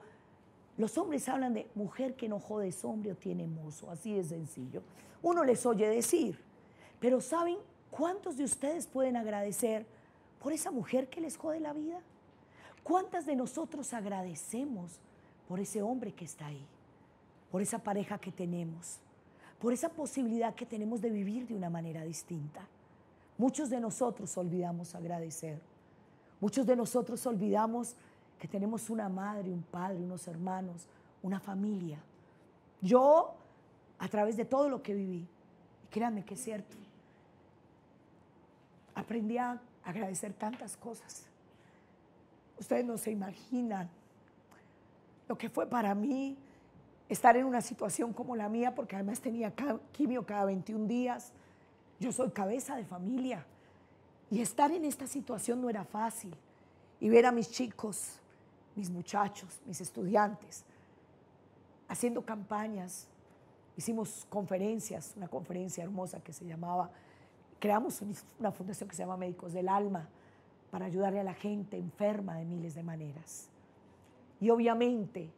los hombres hablan de mujer que no jode es hombre o tiene mozo, así de sencillo. Uno les oye decir, pero ¿saben cuántos de ustedes pueden agradecer por esa mujer que les jode la vida? ¿Cuántas de nosotros agradecemos por ese hombre que está ahí? Por esa pareja que tenemos, por esa posibilidad que tenemos de vivir de una manera distinta. Muchos de nosotros olvidamos agradecer. Muchos de nosotros olvidamos que tenemos una madre, un padre, unos hermanos, una familia. Yo, a través de todo lo que viví, y créanme que es cierto, aprendí a agradecer tantas cosas. Ustedes no se imaginan lo que fue para mí estar en una situación como la mía, porque además tenía quimio cada 21 días yo soy cabeza de familia. Y estar en esta situación no era fácil. Y ver a mis chicos, mis muchachos, mis estudiantes, haciendo campañas. Hicimos conferencias, una conferencia hermosa que se llamaba, creamos una fundación que se llama Médicos del Alma para ayudarle a la gente enferma de miles de maneras. Y obviamente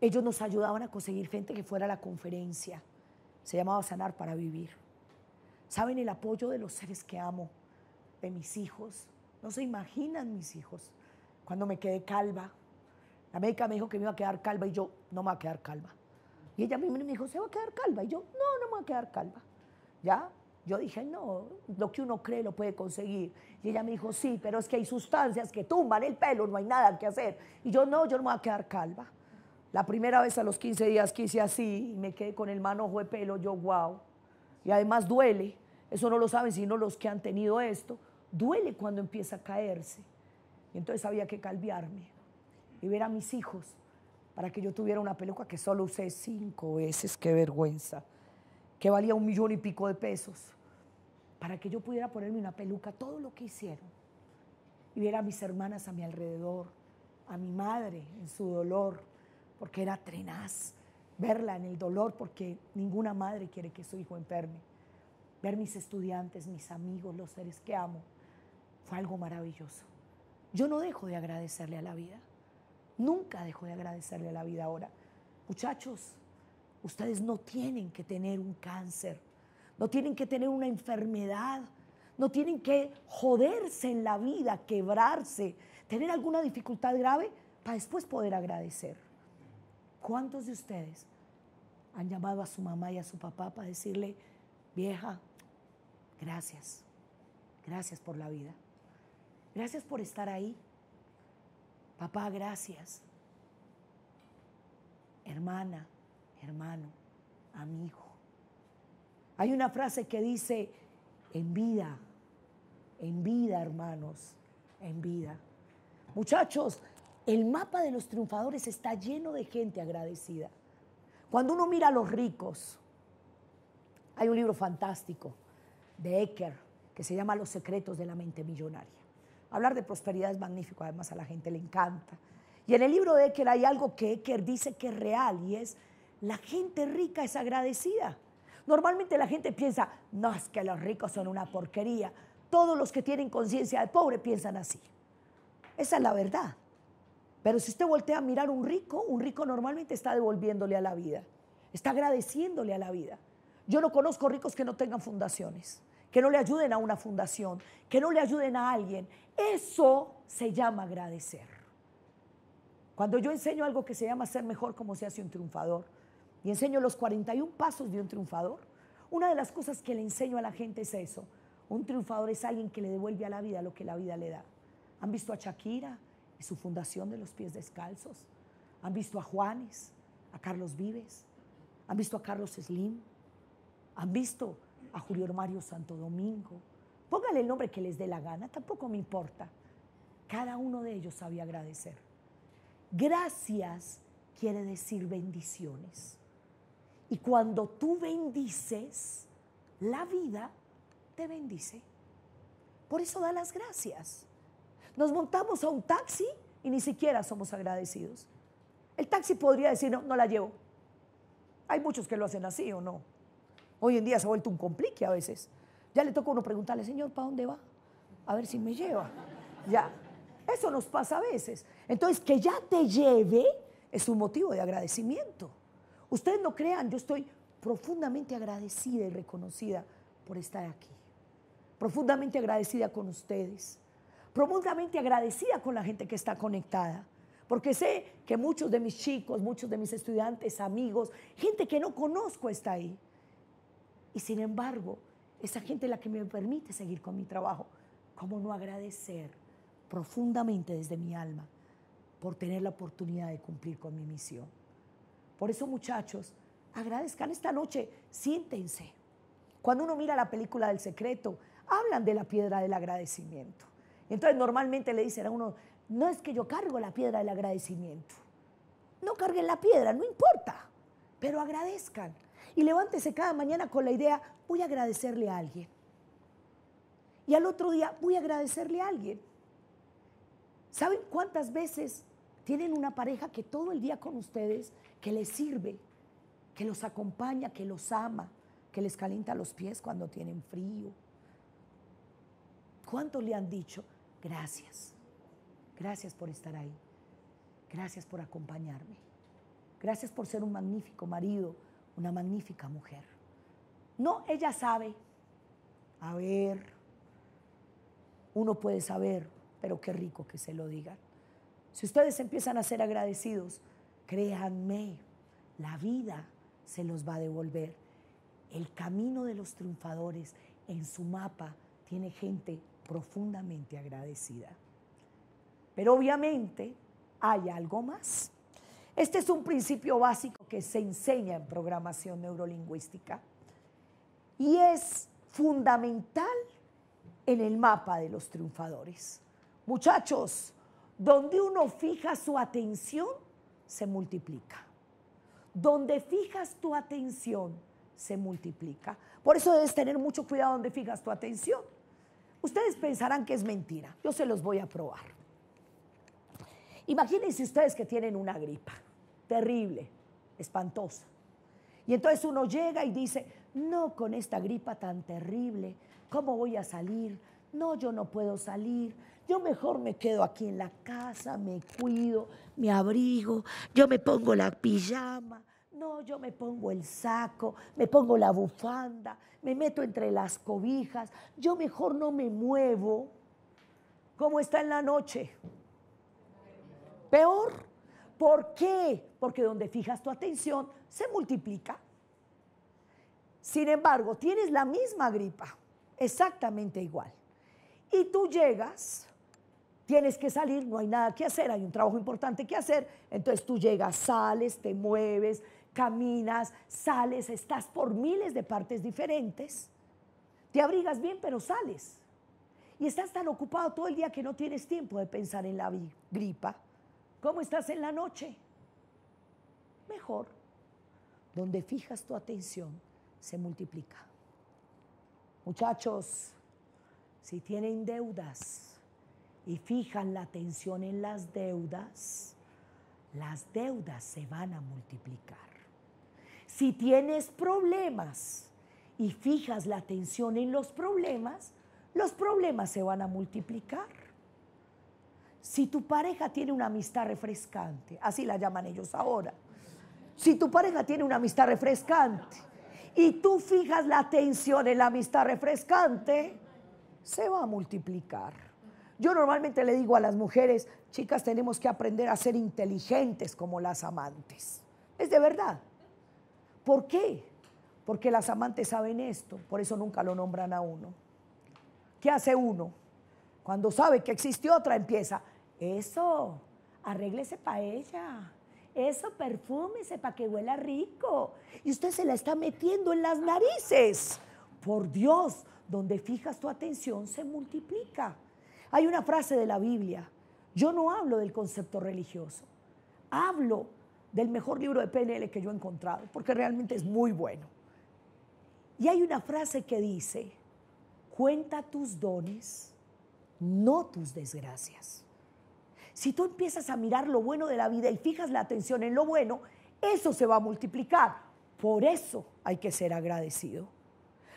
ellos nos ayudaban a conseguir gente que fuera a la conferencia. Se llamaba Sanar para Vivir saben el apoyo de los seres que amo, de mis hijos. No se imaginan mis hijos. Cuando me quedé calva, la médica me dijo que me iba a quedar calva y yo no me va a quedar calva. Y ella me dijo, ¿se va a quedar calva? Y yo, no, no me va a quedar calva. ¿Ya? Yo dije, no, lo que uno cree lo puede conseguir. Y ella me dijo, sí, pero es que hay sustancias que tumban el pelo, no hay nada que hacer. Y yo, no, yo no me voy a quedar calva. La primera vez a los 15 días que así y me quedé con el manojo de pelo, yo, wow y además duele, eso no lo saben sino los que han tenido esto, duele cuando empieza a caerse. Y entonces había que calviarme y ver a mis hijos para que yo tuviera una peluca que solo usé cinco veces, qué vergüenza, que valía un millón y pico de pesos, para que yo pudiera ponerme una peluca, todo lo que hicieron. Y ver a mis hermanas a mi alrededor, a mi madre en su dolor, porque era trenaz verla en el dolor, porque ninguna madre quiere que su hijo enferme. Ver mis estudiantes, mis amigos, los seres que amo, fue algo maravilloso. Yo no dejo de agradecerle a la vida. Nunca dejo de agradecerle a la vida ahora. Muchachos, ustedes no tienen que tener un cáncer, no tienen que tener una enfermedad, no tienen que joderse en la vida, quebrarse, tener alguna dificultad grave para después poder agradecer. ¿Cuántos de ustedes han llamado a su mamá y a su papá para decirle, vieja, gracias, gracias por la vida, gracias por estar ahí, papá, gracias, hermana, hermano, amigo? Hay una frase que dice, en vida, en vida, hermanos, en vida. Muchachos, el mapa de los triunfadores está lleno de gente agradecida. Cuando uno mira a los ricos, hay un libro fantástico de Ecker que se llama Los secretos de la mente millonaria. Hablar de prosperidad es magnífico, además a la gente le encanta. Y en el libro de Ecker hay algo que Ecker dice que es real y es la gente rica es agradecida. Normalmente la gente piensa, no, es que los ricos son una porquería. Todos los que tienen conciencia de pobre piensan así. Esa es la verdad. Pero si usted voltea a mirar un rico, un rico normalmente está devolviéndole a la vida, está agradeciéndole a la vida. Yo no conozco ricos que no tengan fundaciones, que no le ayuden a una fundación, que no le ayuden a alguien. Eso se llama agradecer. Cuando yo enseño algo que se llama ser mejor como se hace un triunfador y enseño los 41 pasos de un triunfador, una de las cosas que le enseño a la gente es eso. Un triunfador es alguien que le devuelve a la vida lo que la vida le da. ¿Han visto a Shakira? y su fundación de los pies descalzos. Han visto a Juanes, a Carlos Vives, han visto a Carlos Slim, han visto a Julio Mario Santo Domingo. Póngale el nombre que les dé la gana, tampoco me importa. Cada uno de ellos sabía agradecer. Gracias quiere decir bendiciones. Y cuando tú bendices, la vida te bendice. Por eso da las gracias. Nos montamos a un taxi y ni siquiera somos agradecidos. El taxi podría decir, no, no la llevo. Hay muchos que lo hacen así o no. Hoy en día se ha vuelto un complique a veces. Ya le toca a uno preguntarle, señor, ¿para dónde va? A ver si me lleva. Ya. Eso nos pasa a veces. Entonces, que ya te lleve es un motivo de agradecimiento. Ustedes no crean, yo estoy profundamente agradecida y reconocida por estar aquí. Profundamente agradecida con ustedes profundamente agradecida con la gente que está conectada, porque sé que muchos de mis chicos, muchos de mis estudiantes, amigos, gente que no conozco está ahí. Y sin embargo, esa gente es la que me permite seguir con mi trabajo. ¿Cómo no agradecer profundamente desde mi alma por tener la oportunidad de cumplir con mi misión? Por eso, muchachos, agradezcan esta noche, siéntense. Cuando uno mira la película del secreto, hablan de la piedra del agradecimiento. Entonces normalmente le dicen a uno, no es que yo cargo la piedra del agradecimiento. No carguen la piedra, no importa, pero agradezcan. Y levántese cada mañana con la idea, voy a agradecerle a alguien. Y al otro día, voy a agradecerle a alguien. ¿Saben cuántas veces tienen una pareja que todo el día con ustedes, que les sirve, que los acompaña, que los ama, que les calienta los pies cuando tienen frío? ¿Cuántos le han dicho? Gracias. Gracias por estar ahí. Gracias por acompañarme. Gracias por ser un magnífico marido, una magnífica mujer. No, ella sabe. A ver, uno puede saber, pero qué rico que se lo digan. Si ustedes empiezan a ser agradecidos, créanme, la vida se los va a devolver. El camino de los triunfadores en su mapa tiene gente profundamente agradecida. Pero obviamente hay algo más. Este es un principio básico que se enseña en programación neurolingüística y es fundamental en el mapa de los triunfadores. Muchachos, donde uno fija su atención, se multiplica. Donde fijas tu atención, se multiplica. Por eso debes tener mucho cuidado donde fijas tu atención Ustedes pensarán que es mentira. Yo se los voy a probar. Imagínense ustedes que tienen una gripa terrible, espantosa. Y entonces uno llega y dice, no con esta gripa tan terrible, ¿cómo voy a salir? No, yo no puedo salir. Yo mejor me quedo aquí en la casa, me cuido, me abrigo, yo me pongo la pijama, no, yo me pongo el saco, me pongo la bufanda, me meto entre las cobijas, yo mejor no me muevo. ¿Cómo está en la noche? Peor. ¿Por qué? Porque donde fijas tu atención se multiplica. Sin embargo, tienes la misma gripa, exactamente igual. Y tú llegas, tienes que salir, no hay nada que hacer, hay un trabajo importante que hacer. Entonces tú llegas, sales, te mueves, caminas, sales, estás por miles de partes diferentes, te abrigas bien, pero sales. Y estás tan ocupado todo el día que no tienes tiempo de pensar en la gripa. ¿Cómo estás en la noche? Mejor. Donde fijas tu atención, se multiplica. Muchachos, si tienen deudas y fijan la atención en las deudas, las deudas se van a multiplicar. Si tienes problemas y fijas la atención en los problemas, los problemas se van a multiplicar. Si tu pareja tiene una amistad refrescante, así la llaman ellos ahora, si tu pareja tiene una amistad refrescante y tú fijas la atención en la amistad refrescante, se va a multiplicar. Yo normalmente le digo a las mujeres, chicas, tenemos que aprender a ser inteligentes como las amantes. Es de verdad. ¿Por qué? Porque las amantes saben esto, por eso nunca lo nombran a uno. ¿Qué hace uno? Cuando sabe que existe otra, empieza, eso, arréglese para ella. Eso, perfúmese para que huela rico. Y usted se la está metiendo en las narices. Por Dios, donde fijas tu atención se multiplica. Hay una frase de la Biblia. Yo no hablo del concepto religioso. Hablo del mejor libro de PNL que yo he encontrado, porque realmente es muy bueno. Y hay una frase que dice, cuenta tus dones, no tus desgracias. Si tú empiezas a mirar lo bueno de la vida y fijas la atención en lo bueno, eso se va a multiplicar. Por eso hay que ser agradecido.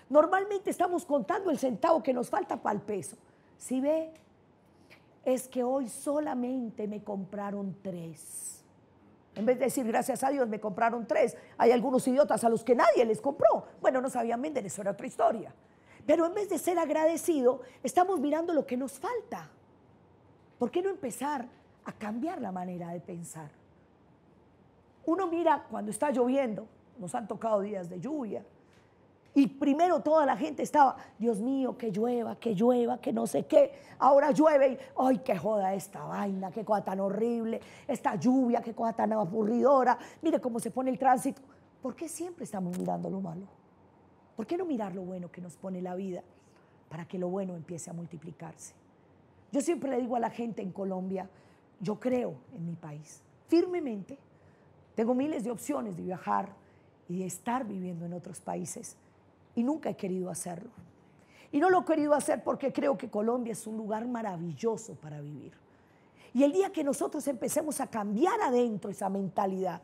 Normalmente estamos contando el centavo que nos falta para el peso. Si ve, es que hoy solamente me compraron tres en vez de decir, gracias a Dios, me compraron tres. Hay algunos idiotas a los que nadie les compró. Bueno, no sabían vender, eso era otra historia. Pero en vez de ser agradecido, estamos mirando lo que nos falta. ¿Por qué no empezar a cambiar la manera de pensar? Uno mira cuando está lloviendo, nos han tocado días de lluvia, y primero toda la gente estaba, Dios mío, que llueva, que llueva, que no sé qué. Ahora llueve y, ay, qué joda esta vaina, qué cosa tan horrible, esta lluvia, qué cosa tan aburridora. Mire cómo se pone el tránsito. ¿Por qué siempre estamos mirando lo malo? ¿Por qué no mirar lo bueno que nos pone la vida para que lo bueno empiece a multiplicarse? Yo siempre le digo a la gente en Colombia, yo creo en mi país, firmemente. Tengo miles de opciones de viajar y de estar viviendo en otros países y nunca he querido hacerlo. Y no lo he querido hacer porque creo que Colombia es un lugar maravilloso para vivir. Y el día que nosotros empecemos a cambiar adentro esa mentalidad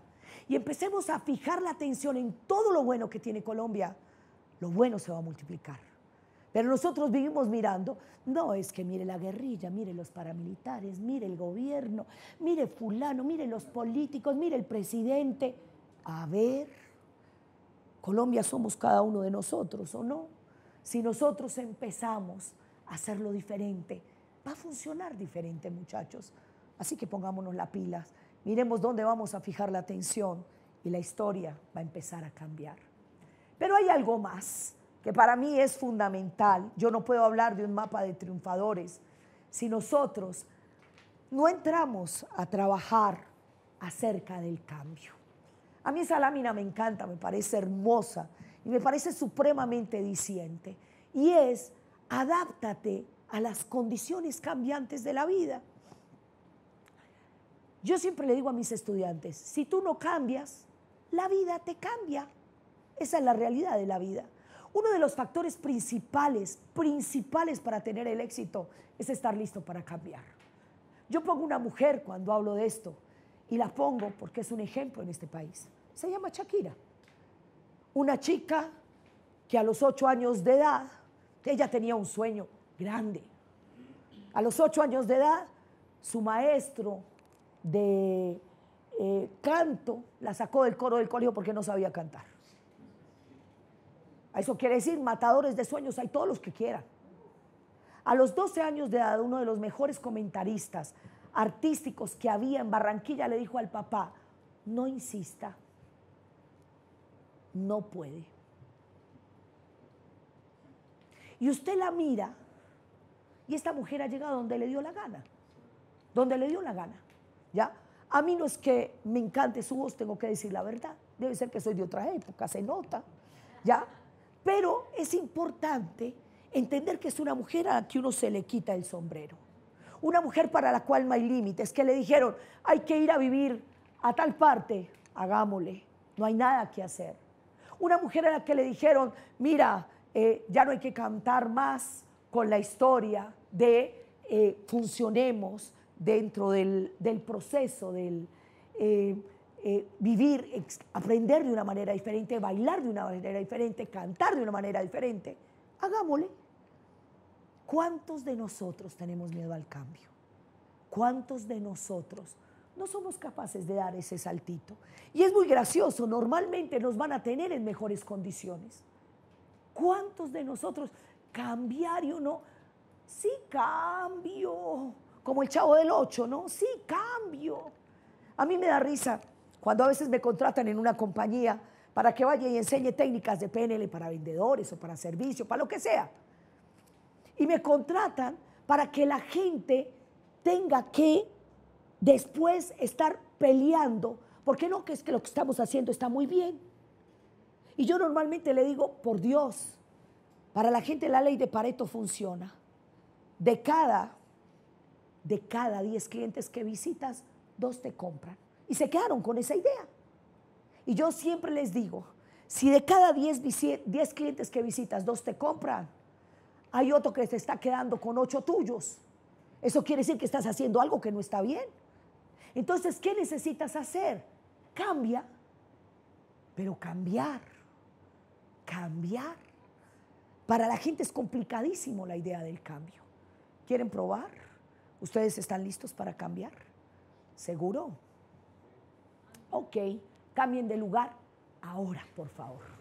y empecemos a fijar la atención en todo lo bueno que tiene Colombia, lo bueno se va a multiplicar. Pero nosotros vivimos mirando, no es que mire la guerrilla, mire los paramilitares, mire el gobierno, mire fulano, mire los políticos, mire el presidente. A ver Colombia somos cada uno de nosotros, ¿o no? Si nosotros empezamos a hacerlo diferente, va a funcionar diferente, muchachos. Así que pongámonos la pilas, miremos dónde vamos a fijar la atención y la historia va a empezar a cambiar. Pero hay algo más que para mí es fundamental. Yo no puedo hablar de un mapa de triunfadores si nosotros no entramos a trabajar acerca del cambio. A mí esa lámina me encanta, me parece hermosa y me parece supremamente diciente. Y es, adáptate a las condiciones cambiantes de la vida. Yo siempre le digo a mis estudiantes, si tú no cambias, la vida te cambia. Esa es la realidad de la vida. Uno de los factores principales, principales para tener el éxito es estar listo para cambiar. Yo pongo una mujer cuando hablo de esto y la pongo porque es un ejemplo en este país se llama Shakira. Una chica que a los ocho años de edad, ella tenía un sueño grande. A los ocho años de edad, su maestro de eh, canto la sacó del coro del colegio porque no sabía cantar. Eso quiere decir, matadores de sueños, hay todos los que quieran. A los 12 años de edad, uno de los mejores comentaristas artísticos que había en Barranquilla le dijo al papá, no insista, no puede. Y usted la mira y esta mujer ha llegado donde le dio la gana, donde le dio la gana, ¿ya? A mí no es que me encante su voz, tengo que decir la verdad. Debe ser que soy de otra época, se nota, ¿ya? Pero es importante entender que es una mujer a la que uno se le quita el sombrero. Una mujer para la cual no hay límites, que le dijeron, hay que ir a vivir a tal parte, hagámosle, no hay nada que hacer. Una mujer a la que le dijeron, mira, eh, ya no hay que cantar más con la historia de eh, funcionemos dentro del, proceso, del eh, vivir, aprender de una manera diferente, bailar de una manera diferente, cantar de una manera diferente. Hagámosle. ¿Cuántos de nosotros tenemos miedo al cambio? ¿Cuántos de nosotros no somos capaces de dar ese saltito. Y es muy gracioso, normalmente nos van a tener en mejores condiciones. ¿Cuántos de nosotros cambiar y uno, sí cambio, como el chavo del 8, ¿no? Sí cambio. A mí me da risa cuando a veces me contratan en una compañía para que vaya y enseñe técnicas de PNL para vendedores o para servicio, para lo que sea. Y me contratan para que la gente tenga que después estar peleando, porque no que es que lo que estamos haciendo está muy bien. Y yo normalmente le digo, por Dios, para la gente la ley de Pareto funciona. De cada, de cada 10 clientes que visitas, dos te compran. Y se quedaron con esa idea. Y yo siempre les digo, si de cada 10, clientes que visitas, dos te compran, hay otro que se está quedando con ocho tuyos. Eso quiere decir que estás haciendo algo que no está bien. Entonces, ¿qué necesitas hacer? Cambia, pero cambiar, cambiar. Para la gente es complicadísimo la idea del cambio. ¿Quieren probar? ¿Ustedes están listos para cambiar? ¿Seguro? Ok, cambien de lugar ahora, por favor.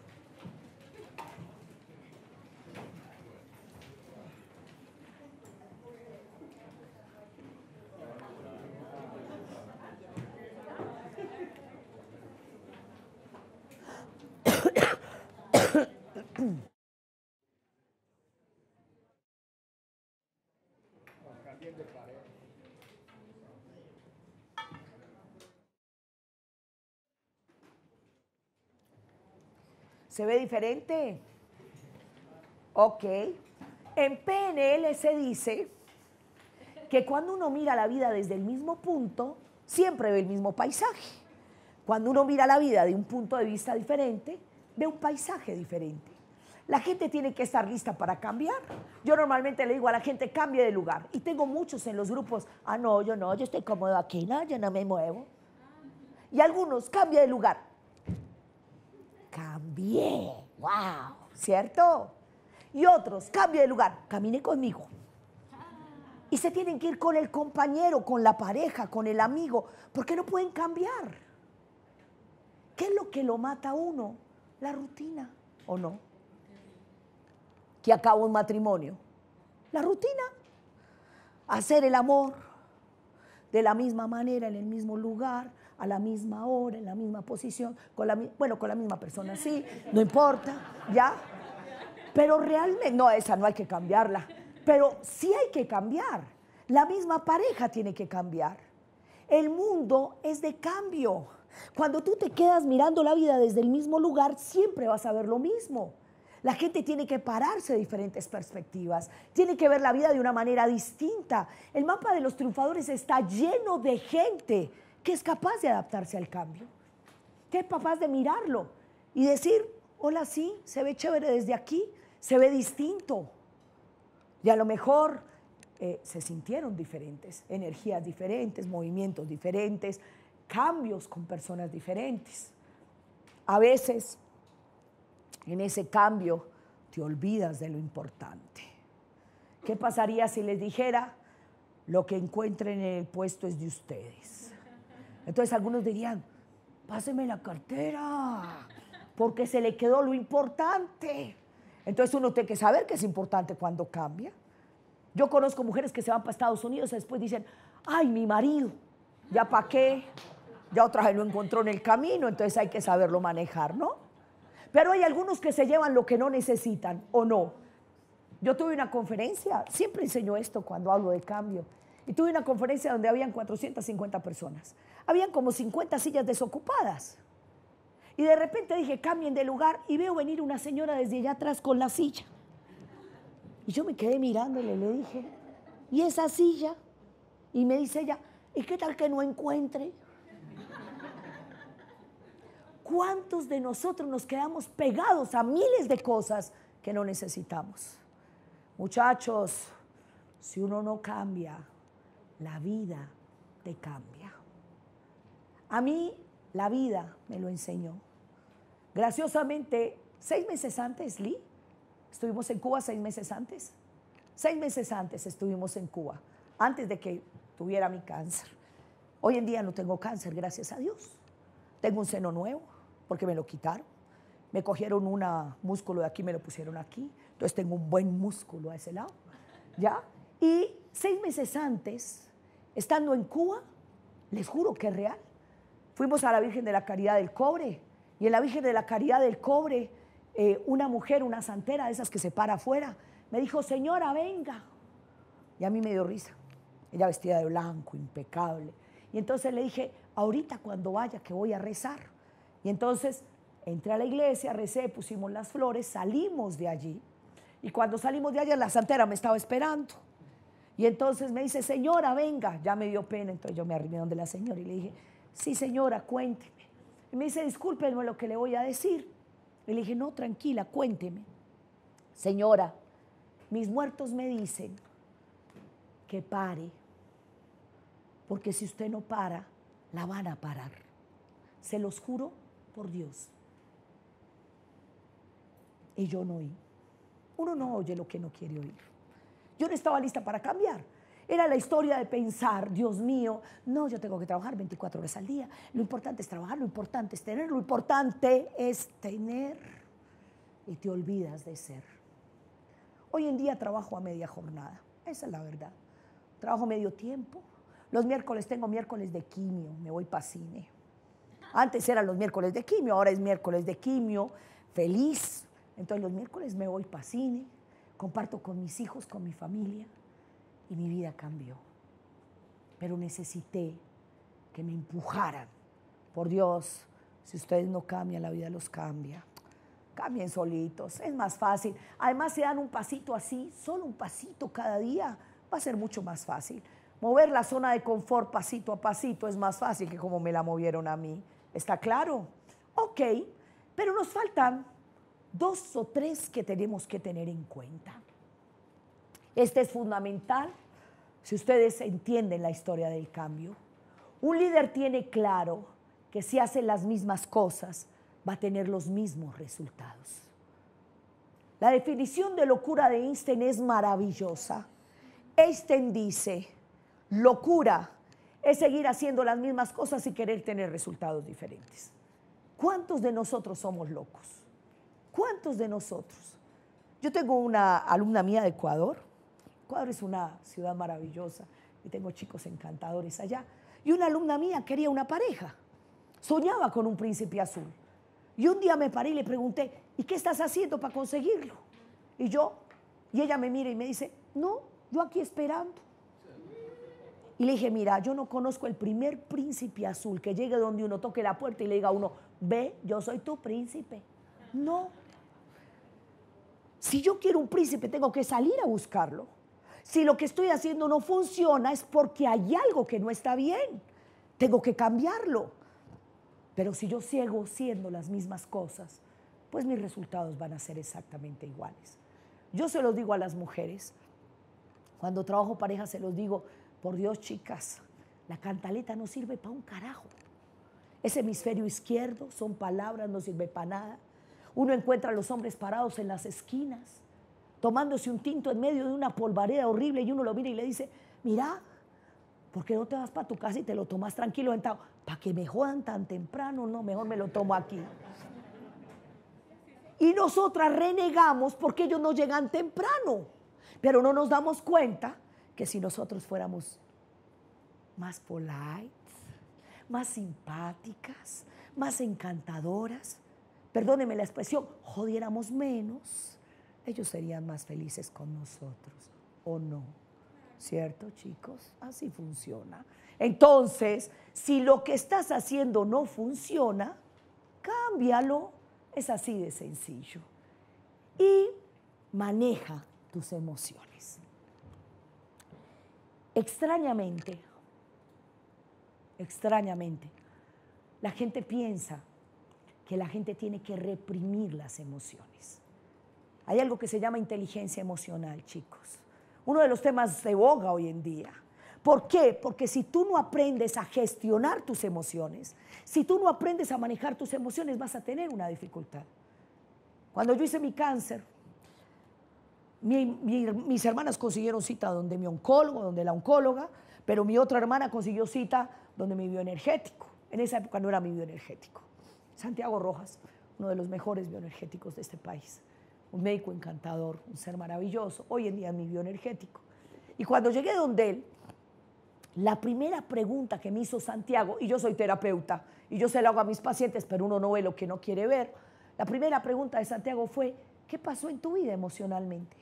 ¿Se ve diferente? Ok. En PNL se dice que cuando uno mira la vida desde el mismo punto, siempre ve el mismo paisaje. Cuando uno mira la vida de un punto de vista diferente, ve un paisaje diferente. La gente tiene que estar lista para cambiar. Yo normalmente le digo a la gente, cambie de lugar. Y tengo muchos en los grupos, ah, no, yo no, yo estoy cómodo aquí, no, yo no me muevo. Y algunos, cambie de lugar cambié. ¡Wow! ¿Cierto? Y otros, cambio de lugar, camine conmigo. Y se tienen que ir con el compañero, con la pareja, con el amigo, porque no pueden cambiar. ¿Qué es lo que lo mata a uno? La rutina, ¿o no? Que acaba un matrimonio. La rutina. Hacer el amor de la misma manera, en el mismo lugar, a la misma hora, en la misma posición, con la, bueno, con la misma persona, sí, no importa, ya. Pero realmente, no, esa no hay que cambiarla, pero sí hay que cambiar. La misma pareja tiene que cambiar. El mundo es de cambio. Cuando tú te quedas mirando la vida desde el mismo lugar, siempre vas a ver lo mismo. La gente tiene que pararse de diferentes perspectivas, tiene que ver la vida de una manera distinta. El mapa de los triunfadores está lleno de gente que es capaz de adaptarse al cambio, que es capaz de mirarlo y decir, hola, sí, se ve chévere desde aquí, se ve distinto. Y a lo mejor eh, se sintieron diferentes, energías diferentes, movimientos diferentes, cambios con personas diferentes. A veces, en ese cambio, te olvidas de lo importante. ¿Qué pasaría si les dijera, lo que encuentren en el puesto es de ustedes? Entonces algunos dirían, páseme la cartera, porque se le quedó lo importante. Entonces uno tiene que saber que es importante cuando cambia. Yo conozco mujeres que se van para Estados Unidos y después dicen, ay, mi marido, ya para qué, ya otra vez lo encontró en el camino, entonces hay que saberlo manejar, ¿no? Pero hay algunos que se llevan lo que no necesitan o no. Yo tuve una conferencia, siempre enseño esto cuando hablo de cambio y tuve una conferencia donde habían 450 personas. Habían como 50 sillas desocupadas. Y de repente dije, cambien de lugar y veo venir una señora desde allá atrás con la silla. Y yo me quedé mirándole, le dije, ¿y esa silla? Y me dice ella, ¿y qué tal que no encuentre? ¿Cuántos de nosotros nos quedamos pegados a miles de cosas que no necesitamos? Muchachos, si uno no cambia, la vida te cambia. A mí la vida me lo enseñó. Graciosamente, seis meses antes, Lee, estuvimos en Cuba seis meses antes. Seis meses antes estuvimos en Cuba, antes de que tuviera mi cáncer. Hoy en día no tengo cáncer, gracias a Dios. Tengo un seno nuevo, porque me lo quitaron. Me cogieron un músculo de aquí, me lo pusieron aquí. Entonces tengo un buen músculo a ese lado. ¿Ya? Y seis meses antes Estando en Cuba, les juro que es real. Fuimos a la Virgen de la Caridad del Cobre y en la Virgen de la Caridad del Cobre, eh, una mujer, una santera de esas que se para afuera, me dijo, señora, venga. Y a mí me dio risa. Ella vestida de blanco, impecable. Y entonces le dije, ahorita cuando vaya que voy a rezar. Y entonces entré a la iglesia, recé, pusimos las flores, salimos de allí. Y cuando salimos de allí la santera me estaba esperando. Y entonces me dice, señora, venga. Ya me dio pena, entonces yo me arrimé donde la señora y le dije, sí, señora, cuénteme. Y me dice, discúlpenme lo que le voy a decir. le dije, no, tranquila, cuénteme. Señora, mis muertos me dicen que pare, porque si usted no para, la van a parar. Se los juro por Dios. Y yo no oí. Uno no oye lo que no quiere oír. Yo no estaba lista para cambiar. Era la historia de pensar, Dios mío, no, yo tengo que trabajar 24 horas al día. Lo importante es trabajar, lo importante es tener, lo importante es tener. Y te olvidas de ser. Hoy en día trabajo a media jornada, esa es la verdad. Trabajo medio tiempo. Los miércoles tengo miércoles de quimio, me voy para cine. Antes eran los miércoles de quimio, ahora es miércoles de quimio, feliz. Entonces los miércoles me voy para cine comparto con mis hijos, con mi familia, y mi vida cambió. Pero necesité que me empujaran. Por Dios, si ustedes no cambian, la vida los cambia. Cambien solitos, es más fácil. Además, se dan un pasito así, solo un pasito cada día, va a ser mucho más fácil. Mover la zona de confort pasito a pasito es más fácil que como me la movieron a mí. ¿Está claro? Ok, pero nos faltan dos o tres que tenemos que tener en cuenta. Este es fundamental si ustedes entienden la historia del cambio. Un líder tiene claro que si hace las mismas cosas va a tener los mismos resultados. La definición de locura de Einstein es maravillosa. Einstein dice, locura es seguir haciendo las mismas cosas y querer tener resultados diferentes. ¿Cuántos de nosotros somos locos? ¿Cuántos de nosotros? Yo tengo una alumna mía de Ecuador. Ecuador es una ciudad maravillosa y tengo chicos encantadores allá. Y una alumna mía quería una pareja. Soñaba con un príncipe azul. Y un día me paré y le pregunté, ¿y qué estás haciendo para conseguirlo? Y yo, y ella me mira y me dice, no, yo aquí esperando. Y le dije, mira, yo no conozco el primer príncipe azul que llegue donde uno toque la puerta y le diga a uno, ve, yo soy tu príncipe. No, si yo quiero un príncipe, tengo que salir a buscarlo. Si lo que estoy haciendo no funciona es porque hay algo que no está bien. Tengo que cambiarlo. Pero si yo sigo siendo las mismas cosas, pues mis resultados van a ser exactamente iguales. Yo se los digo a las mujeres, cuando trabajo pareja se los digo, por Dios chicas, la cantaleta no sirve para un carajo. Ese hemisferio izquierdo son palabras, no sirve para nada. Uno encuentra a los hombres parados en las esquinas, tomándose un tinto en medio de una polvareda horrible y uno lo mira y le dice, mira, ¿por qué no te vas para tu casa y te lo tomas tranquilo sentado? Para que me jodan tan temprano, no, mejor me lo tomo aquí. Y nosotras renegamos porque ellos no llegan temprano, pero no nos damos cuenta que si nosotros fuéramos más polite, más simpáticas, más encantadoras, perdóneme la expresión, jodiéramos menos, ellos serían más felices con nosotros, ¿o no? ¿Cierto, chicos? Así funciona. Entonces, si lo que estás haciendo no funciona, cámbialo. Es así de sencillo. Y maneja tus emociones. Extrañamente, extrañamente, la gente piensa que la gente tiene que reprimir las emociones. Hay algo que se llama inteligencia emocional, chicos. Uno de los temas de boga hoy en día. ¿Por qué? Porque si tú no aprendes a gestionar tus emociones, si tú no aprendes a manejar tus emociones, vas a tener una dificultad. Cuando yo hice mi cáncer, mis hermanas consiguieron cita donde mi oncólogo, donde la oncóloga, pero mi otra hermana consiguió cita donde mi bioenergético. En esa época no era mi bioenergético. Santiago Rojas, uno de los mejores bioenergéticos de este país, un médico encantador, un ser maravilloso, hoy en día mi bioenergético. Y cuando llegué donde él, la primera pregunta que me hizo Santiago, y yo soy terapeuta, y yo se la hago a mis pacientes, pero uno no ve lo que no quiere ver, la primera pregunta de Santiago fue, ¿qué pasó en tu vida emocionalmente?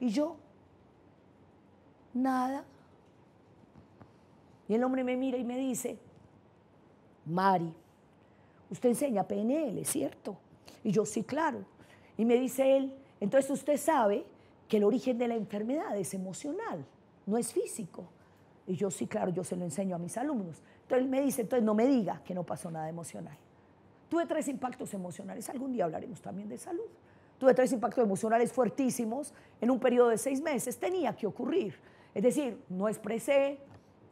Y yo, nada. Y el hombre me mira y me dice, Mari, usted enseña PNL, ¿cierto? Y yo sí, claro. Y me dice él, entonces usted sabe que el origen de la enfermedad es emocional, no es físico. Y yo sí, claro, yo se lo enseño a mis alumnos. Entonces él me dice, entonces no me diga que no pasó nada emocional. Tuve tres impactos emocionales, algún día hablaremos también de salud. Tuve tres impactos emocionales fuertísimos en un periodo de seis meses, tenía que ocurrir. Es decir, no expresé,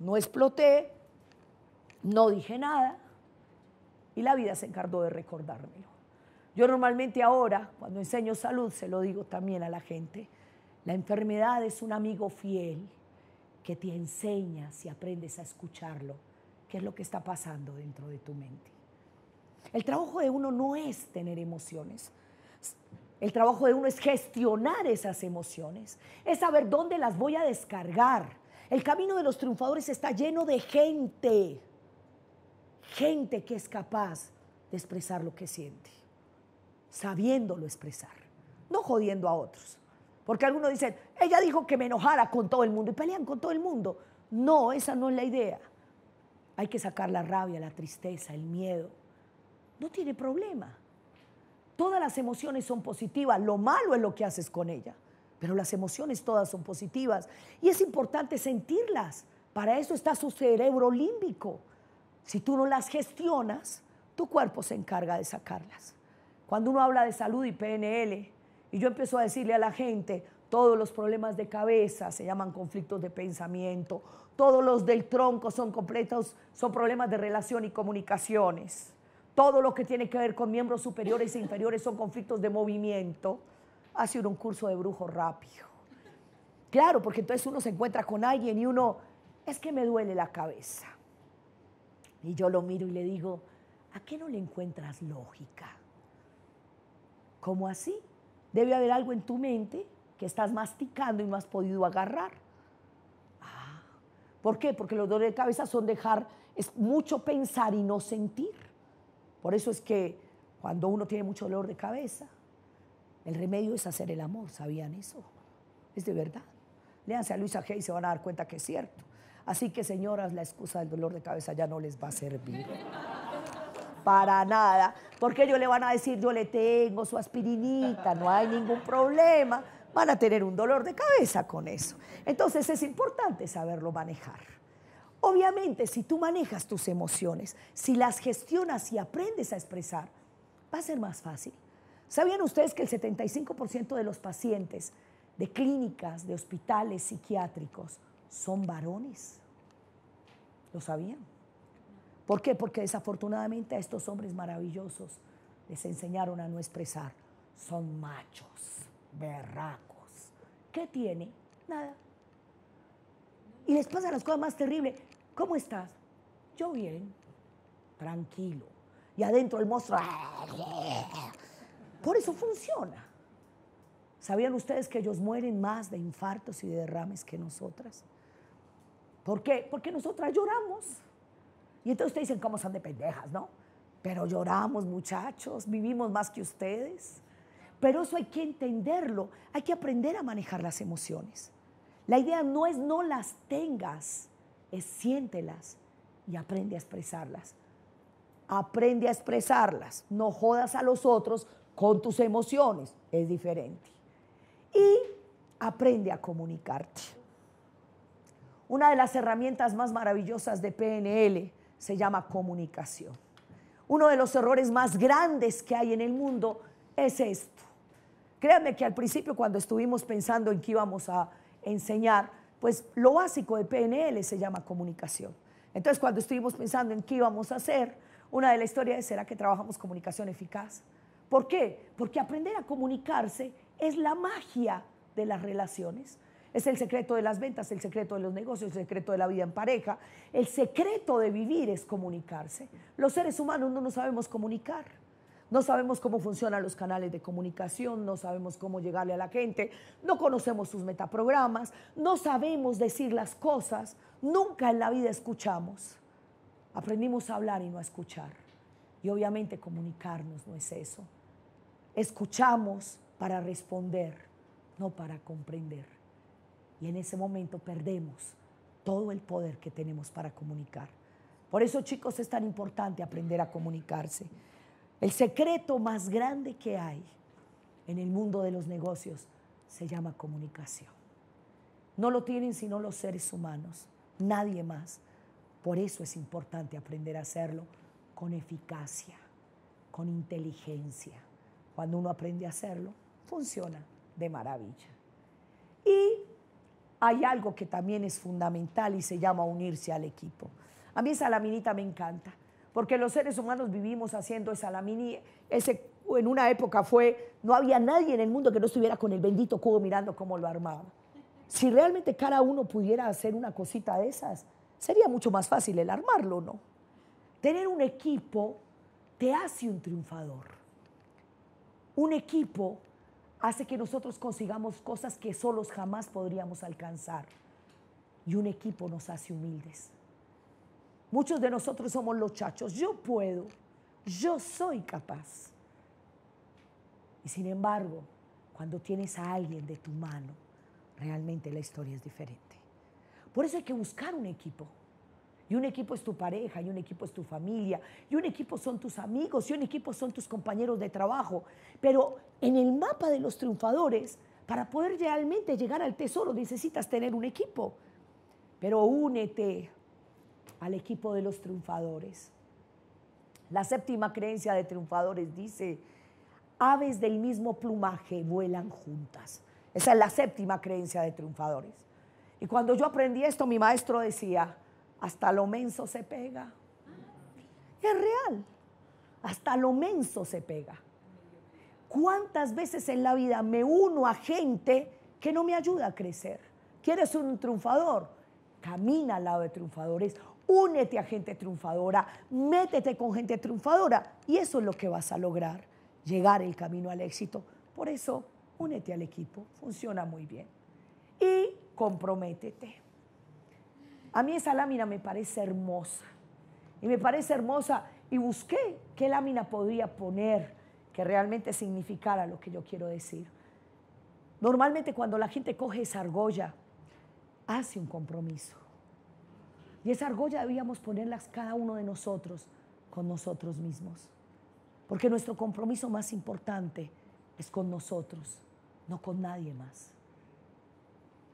no exploté, no dije nada, y la vida se encargó de recordármelo. Yo normalmente ahora, cuando enseño salud, se lo digo también a la gente, la enfermedad es un amigo fiel que te enseña si aprendes a escucharlo, qué es lo que está pasando dentro de tu mente. El trabajo de uno no es tener emociones. El trabajo de uno es gestionar esas emociones, es saber dónde las voy a descargar. El camino de los triunfadores está lleno de gente gente que es capaz de expresar lo que siente, sabiéndolo expresar, no jodiendo a otros. Porque algunos dicen, ella dijo que me enojara con todo el mundo y pelean con todo el mundo. No, esa no es la idea. Hay que sacar la rabia, la tristeza, el miedo. No tiene problema. Todas las emociones son positivas, lo malo es lo que haces con ella, pero las emociones todas son positivas y es importante sentirlas. Para eso está su cerebro límbico si tú no las gestionas, tu cuerpo se encarga de sacarlas. Cuando uno habla de salud y PNL, y yo empiezo a decirle a la gente, todos los problemas de cabeza se llaman conflictos de pensamiento, todos los del tronco son completos, son problemas de relación y comunicaciones, todo lo que tiene que ver con miembros superiores e inferiores son conflictos de movimiento, hace un curso de brujo rápido. Claro, porque entonces uno se encuentra con alguien y uno, es que me duele la cabeza y yo lo miro y le digo, ¿a qué no le encuentras lógica? ¿Cómo así? Debe haber algo en tu mente que estás masticando y no has podido agarrar. Ah, ¿Por qué? Porque los dolores de cabeza son dejar, es mucho pensar y no sentir. Por eso es que cuando uno tiene mucho dolor de cabeza, el remedio es hacer el amor, ¿sabían eso? Es de verdad. Léanse a Luisa G y se van a dar cuenta que es cierto. Así que señoras, la excusa del dolor de cabeza ya no les va a servir. Para nada, porque ellos le van a decir, yo le tengo su aspirinita, no hay ningún problema, van a tener un dolor de cabeza con eso. Entonces es importante saberlo manejar. Obviamente, si tú manejas tus emociones, si las gestionas y aprendes a expresar, va a ser más fácil. ¿Sabían ustedes que el 75% de los pacientes de clínicas, de hospitales psiquiátricos, son varones. Lo sabían. ¿Por qué? Porque desafortunadamente a estos hombres maravillosos les enseñaron a no expresar. Son machos, berracos. ¿Qué tiene? Nada. Y les pasa las cosas más terribles. ¿Cómo estás? Yo bien, tranquilo. Y adentro el monstruo. Por eso funciona. ¿Sabían ustedes que ellos mueren más de infartos y de derrames que nosotras? ¿Por qué? Porque nosotras lloramos. Y entonces ustedes dicen, ¿cómo son de pendejas, no? Pero lloramos, muchachos, vivimos más que ustedes. Pero eso hay que entenderlo, hay que aprender a manejar las emociones. La idea no es no las tengas, es siéntelas y aprende a expresarlas. Aprende a expresarlas, no jodas a los otros con tus emociones, es diferente. Y aprende a comunicarte. Una de las herramientas más maravillosas de PNL se llama comunicación. Uno de los errores más grandes que hay en el mundo es esto. Créanme que al principio cuando estuvimos pensando en qué íbamos a enseñar, pues lo básico de PNL se llama comunicación. Entonces cuando estuvimos pensando en qué íbamos a hacer, una de las historias es, ¿será que trabajamos comunicación eficaz? ¿Por qué? Porque aprender a comunicarse es la magia de las relaciones. Es el secreto de las ventas, el secreto de los negocios, el secreto de la vida en pareja. El secreto de vivir es comunicarse. Los seres humanos no nos sabemos comunicar. No sabemos cómo funcionan los canales de comunicación, no sabemos cómo llegarle a la gente, no conocemos sus metaprogramas, no sabemos decir las cosas, nunca en la vida escuchamos. Aprendimos a hablar y no a escuchar. Y obviamente comunicarnos no es eso. Escuchamos para responder, no para comprender y en ese momento perdemos todo el poder que tenemos para comunicar. Por eso, chicos, es tan importante aprender a comunicarse. El secreto más grande que hay en el mundo de los negocios se llama comunicación. No lo tienen sino los seres humanos, nadie más. Por eso es importante aprender a hacerlo con eficacia, con inteligencia. Cuando uno aprende a hacerlo, funciona de maravilla. Y hay algo que también es fundamental y se llama unirse al equipo. A mí esa laminita me encanta, porque los seres humanos vivimos haciendo esa laminita. Ese, en una época fue, no había nadie en el mundo que no estuviera con el bendito cubo mirando cómo lo armaba. Si realmente cada uno pudiera hacer una cosita de esas, sería mucho más fácil el armarlo, ¿no? Tener un equipo te hace un triunfador. Un equipo hace que nosotros consigamos cosas que solos jamás podríamos alcanzar. Y un equipo nos hace humildes. Muchos de nosotros somos los chachos. Yo puedo, yo soy capaz. Y sin embargo, cuando tienes a alguien de tu mano, realmente la historia es diferente. Por eso hay que buscar un equipo. Y un equipo es tu pareja, y un equipo es tu familia, y un equipo son tus amigos, y un equipo son tus compañeros de trabajo. Pero en el mapa de los triunfadores, para poder realmente llegar al tesoro necesitas tener un equipo. Pero únete al equipo de los triunfadores. La séptima creencia de triunfadores dice, aves del mismo plumaje vuelan juntas. Esa es la séptima creencia de triunfadores. Y cuando yo aprendí esto, mi maestro decía, hasta lo menso se pega. es real, hasta lo menso se pega. ¿Cuántas veces en la vida me uno a gente que no me ayuda a crecer? ¿Quieres ser un triunfador? Camina al lado de triunfadores, únete a gente triunfadora, métete con gente triunfadora y eso es lo que vas a lograr, llegar el camino al éxito. Por eso, únete al equipo, funciona muy bien. Y comprométete. A mí esa lámina me parece hermosa. Y me parece hermosa y busqué qué lámina podría poner que realmente significara lo que yo quiero decir. Normalmente cuando la gente coge esa argolla, hace un compromiso. Y esa argolla debíamos ponerla cada uno de nosotros con nosotros mismos. Porque nuestro compromiso más importante es con nosotros, no con nadie más.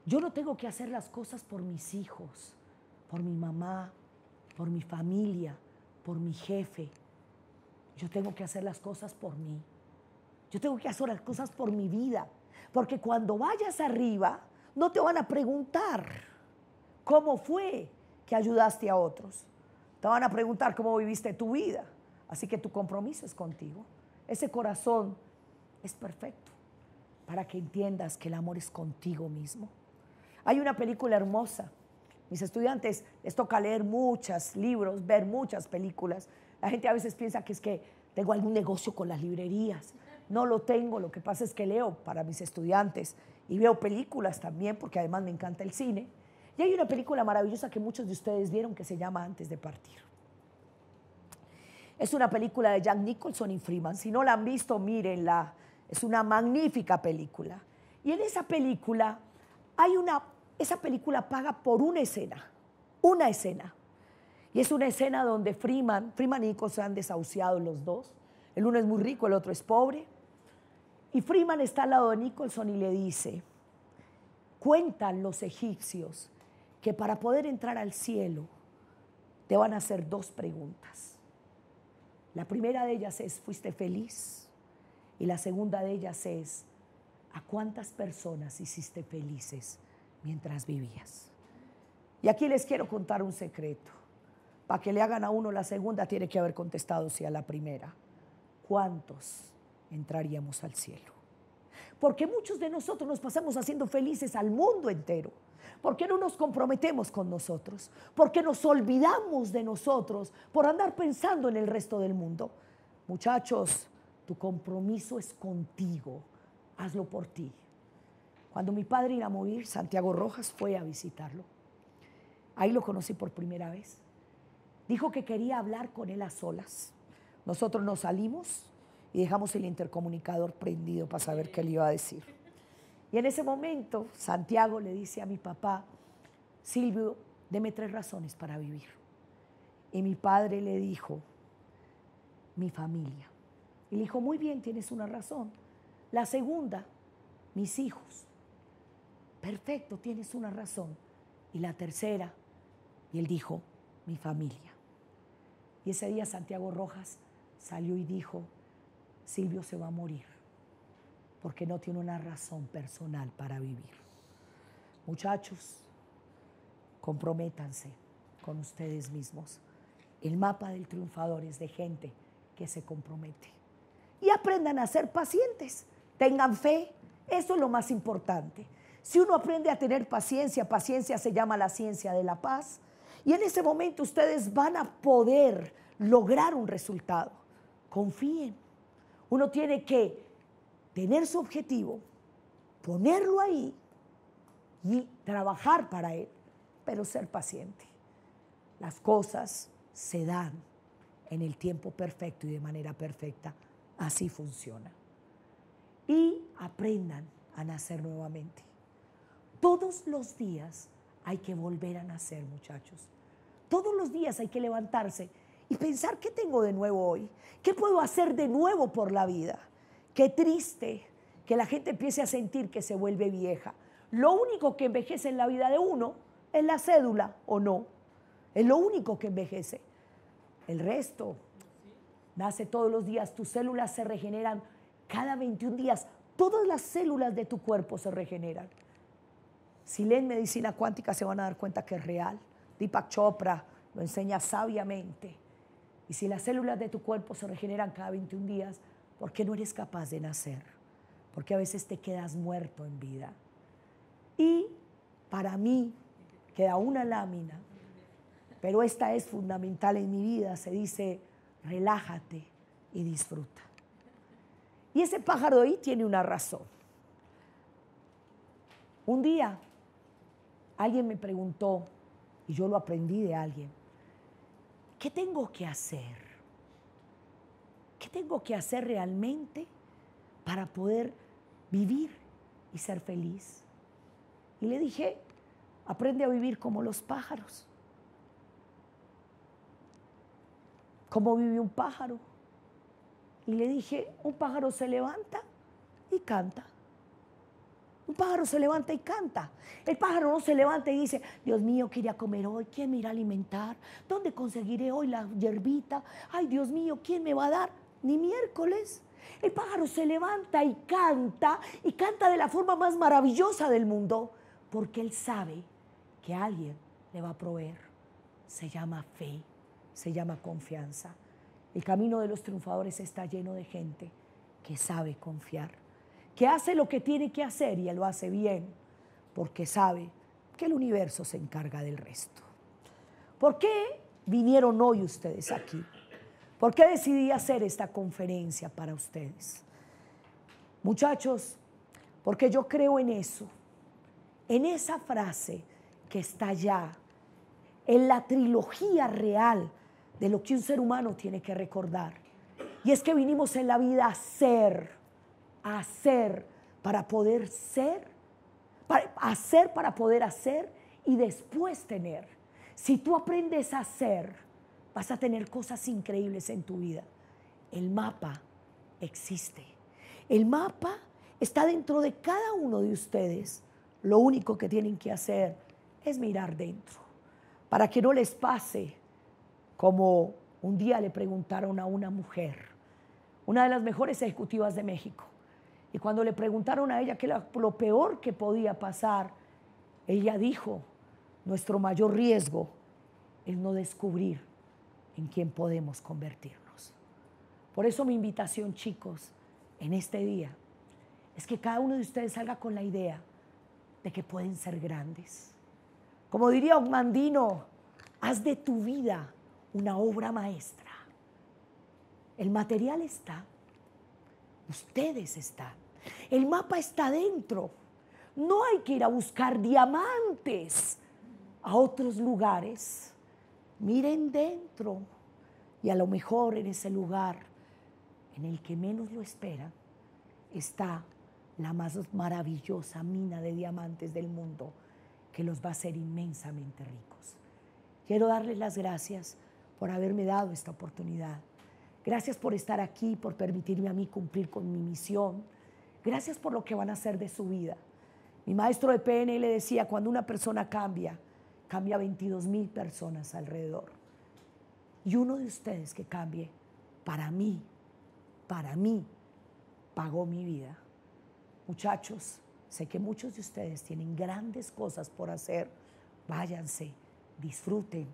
Yo no tengo que hacer las cosas por mis hijos, por mi mamá, por mi familia, por mi jefe, yo tengo que hacer las cosas por mí. Yo tengo que hacer las cosas por mi vida. Porque cuando vayas arriba, no te van a preguntar cómo fue que ayudaste a otros. Te van a preguntar cómo viviste tu vida. Así que tu compromiso es contigo. Ese corazón es perfecto para que entiendas que el amor es contigo mismo. Hay una película hermosa. Mis estudiantes les toca leer muchos libros, ver muchas películas. La gente a veces piensa que es que tengo algún negocio con las librerías. No lo tengo, lo que pasa es que leo para mis estudiantes y veo películas también, porque además me encanta el cine. Y hay una película maravillosa que muchos de ustedes vieron que se llama Antes de partir. Es una película de Jack Nicholson y Freeman. Si no la han visto, mírenla. Es una magnífica película. Y en esa película hay una esa película paga por una escena, una escena. Y es una escena donde Freeman, Freeman y Nicholson se han desahuciado los dos. El uno es muy rico, el otro es pobre. Y Freeman está al lado de Nicholson y le dice, cuentan los egipcios que para poder entrar al cielo te van a hacer dos preguntas. La primera de ellas es, ¿fuiste feliz? Y la segunda de ellas es, ¿a cuántas personas hiciste felices mientras vivías? Y aquí les quiero contar un secreto. Para que le hagan a uno la segunda, tiene que haber contestado sí a la primera. ¿Cuántos entraríamos al cielo? Porque muchos de nosotros nos pasamos haciendo felices al mundo entero. ¿Por qué no nos comprometemos con nosotros? ¿Por qué nos olvidamos de nosotros por andar pensando en el resto del mundo? Muchachos, tu compromiso es contigo. Hazlo por ti. Cuando mi padre iba a morir, Santiago Rojas fue a visitarlo. Ahí lo conocí por primera vez. Dijo que quería hablar con él a solas. Nosotros nos salimos y dejamos el intercomunicador prendido para saber qué le iba a decir. Y en ese momento Santiago le dice a mi papá, Silvio, deme tres razones para vivir. Y mi padre le dijo, mi familia. Y le dijo, muy bien, tienes una razón. La segunda, mis hijos. Perfecto, tienes una razón. Y la tercera, y él dijo, mi familia ese día Santiago Rojas salió y dijo, Silvio se va a morir porque no tiene una razón personal para vivir. Muchachos, comprométanse con ustedes mismos. El mapa del triunfador es de gente que se compromete. Y aprendan a ser pacientes, tengan fe, eso es lo más importante. Si uno aprende a tener paciencia, paciencia se llama la ciencia de la paz, y en ese momento ustedes van a poder lograr un resultado. Confíen. Uno tiene que tener su objetivo, ponerlo ahí y trabajar para él, pero ser paciente. Las cosas se dan en el tiempo perfecto y de manera perfecta. Así funciona. Y aprendan a nacer nuevamente. Todos los días hay que volver a nacer, muchachos. Todos los días hay que levantarse y pensar qué tengo de nuevo hoy, qué puedo hacer de nuevo por la vida. Qué triste que la gente empiece a sentir que se vuelve vieja. Lo único que envejece en la vida de uno es la cédula o no. Es lo único que envejece. El resto nace todos los días, tus células se regeneran cada 21 días, todas las células de tu cuerpo se regeneran. Si leen medicina cuántica se van a dar cuenta que es real. Deepak Chopra lo enseña sabiamente. Y si las células de tu cuerpo se regeneran cada 21 días, ¿por qué no eres capaz de nacer? Porque a veces te quedas muerto en vida. Y para mí queda una lámina, pero esta es fundamental en mi vida. Se dice, relájate y disfruta. Y ese pájaro ahí tiene una razón. Un día Alguien me preguntó, y yo lo aprendí de alguien, ¿qué tengo que hacer? ¿Qué tengo que hacer realmente para poder vivir y ser feliz? Y le dije, aprende a vivir como los pájaros. Como vive un pájaro? Y le dije, un pájaro se levanta y canta. Un pájaro se levanta y canta. El pájaro no se levanta y dice, Dios mío, quería comer hoy? ¿Quién me irá a alimentar? ¿Dónde conseguiré hoy la hierbita? Ay, Dios mío, ¿quién me va a dar? Ni miércoles. El pájaro se levanta y canta, y canta de la forma más maravillosa del mundo, porque él sabe que alguien le va a proveer. Se llama fe, se llama confianza. El camino de los triunfadores está lleno de gente que sabe confiar que hace lo que tiene que hacer y lo hace bien, porque sabe que el universo se encarga del resto. ¿Por qué vinieron hoy ustedes aquí? ¿Por qué decidí hacer esta conferencia para ustedes? Muchachos, porque yo creo en eso, en esa frase que está allá, en la trilogía real de lo que un ser humano tiene que recordar. Y es que vinimos en la vida a ser hacer para poder ser, para hacer para poder hacer y después tener. Si tú aprendes a hacer, vas a tener cosas increíbles en tu vida. El mapa existe. El mapa está dentro de cada uno de ustedes. Lo único que tienen que hacer es mirar dentro, para que no les pase como un día le preguntaron a una mujer, una de las mejores ejecutivas de México, y cuando le preguntaron a ella qué era lo peor que podía pasar, ella dijo, nuestro mayor riesgo es no descubrir en quién podemos convertirnos. Por eso mi invitación, chicos, en este día, es que cada uno de ustedes salga con la idea de que pueden ser grandes. Como diría mandino, haz de tu vida una obra maestra. El material está, ustedes están, el mapa está dentro. No hay que ir a buscar diamantes a otros lugares. Miren dentro y a lo mejor en ese lugar en el que menos lo esperan está la más maravillosa mina de diamantes del mundo que los va a hacer inmensamente ricos. Quiero darles las gracias por haberme dado esta oportunidad. Gracias por estar aquí, por permitirme a mí cumplir con mi misión Gracias por lo que van a hacer de su vida. Mi maestro de PNL decía, cuando una persona cambia, cambia 22 mil personas alrededor. Y uno de ustedes que cambie, para mí, para mí, pagó mi vida. Muchachos, sé que muchos de ustedes tienen grandes cosas por hacer. Váyanse, disfruten,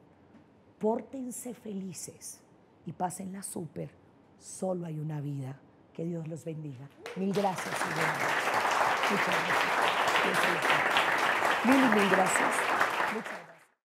pórtense felices y pasen la súper. Solo hay una vida. Que Dios los bendiga. Mil gracias. Muchas gracias. Mil y mil gracias.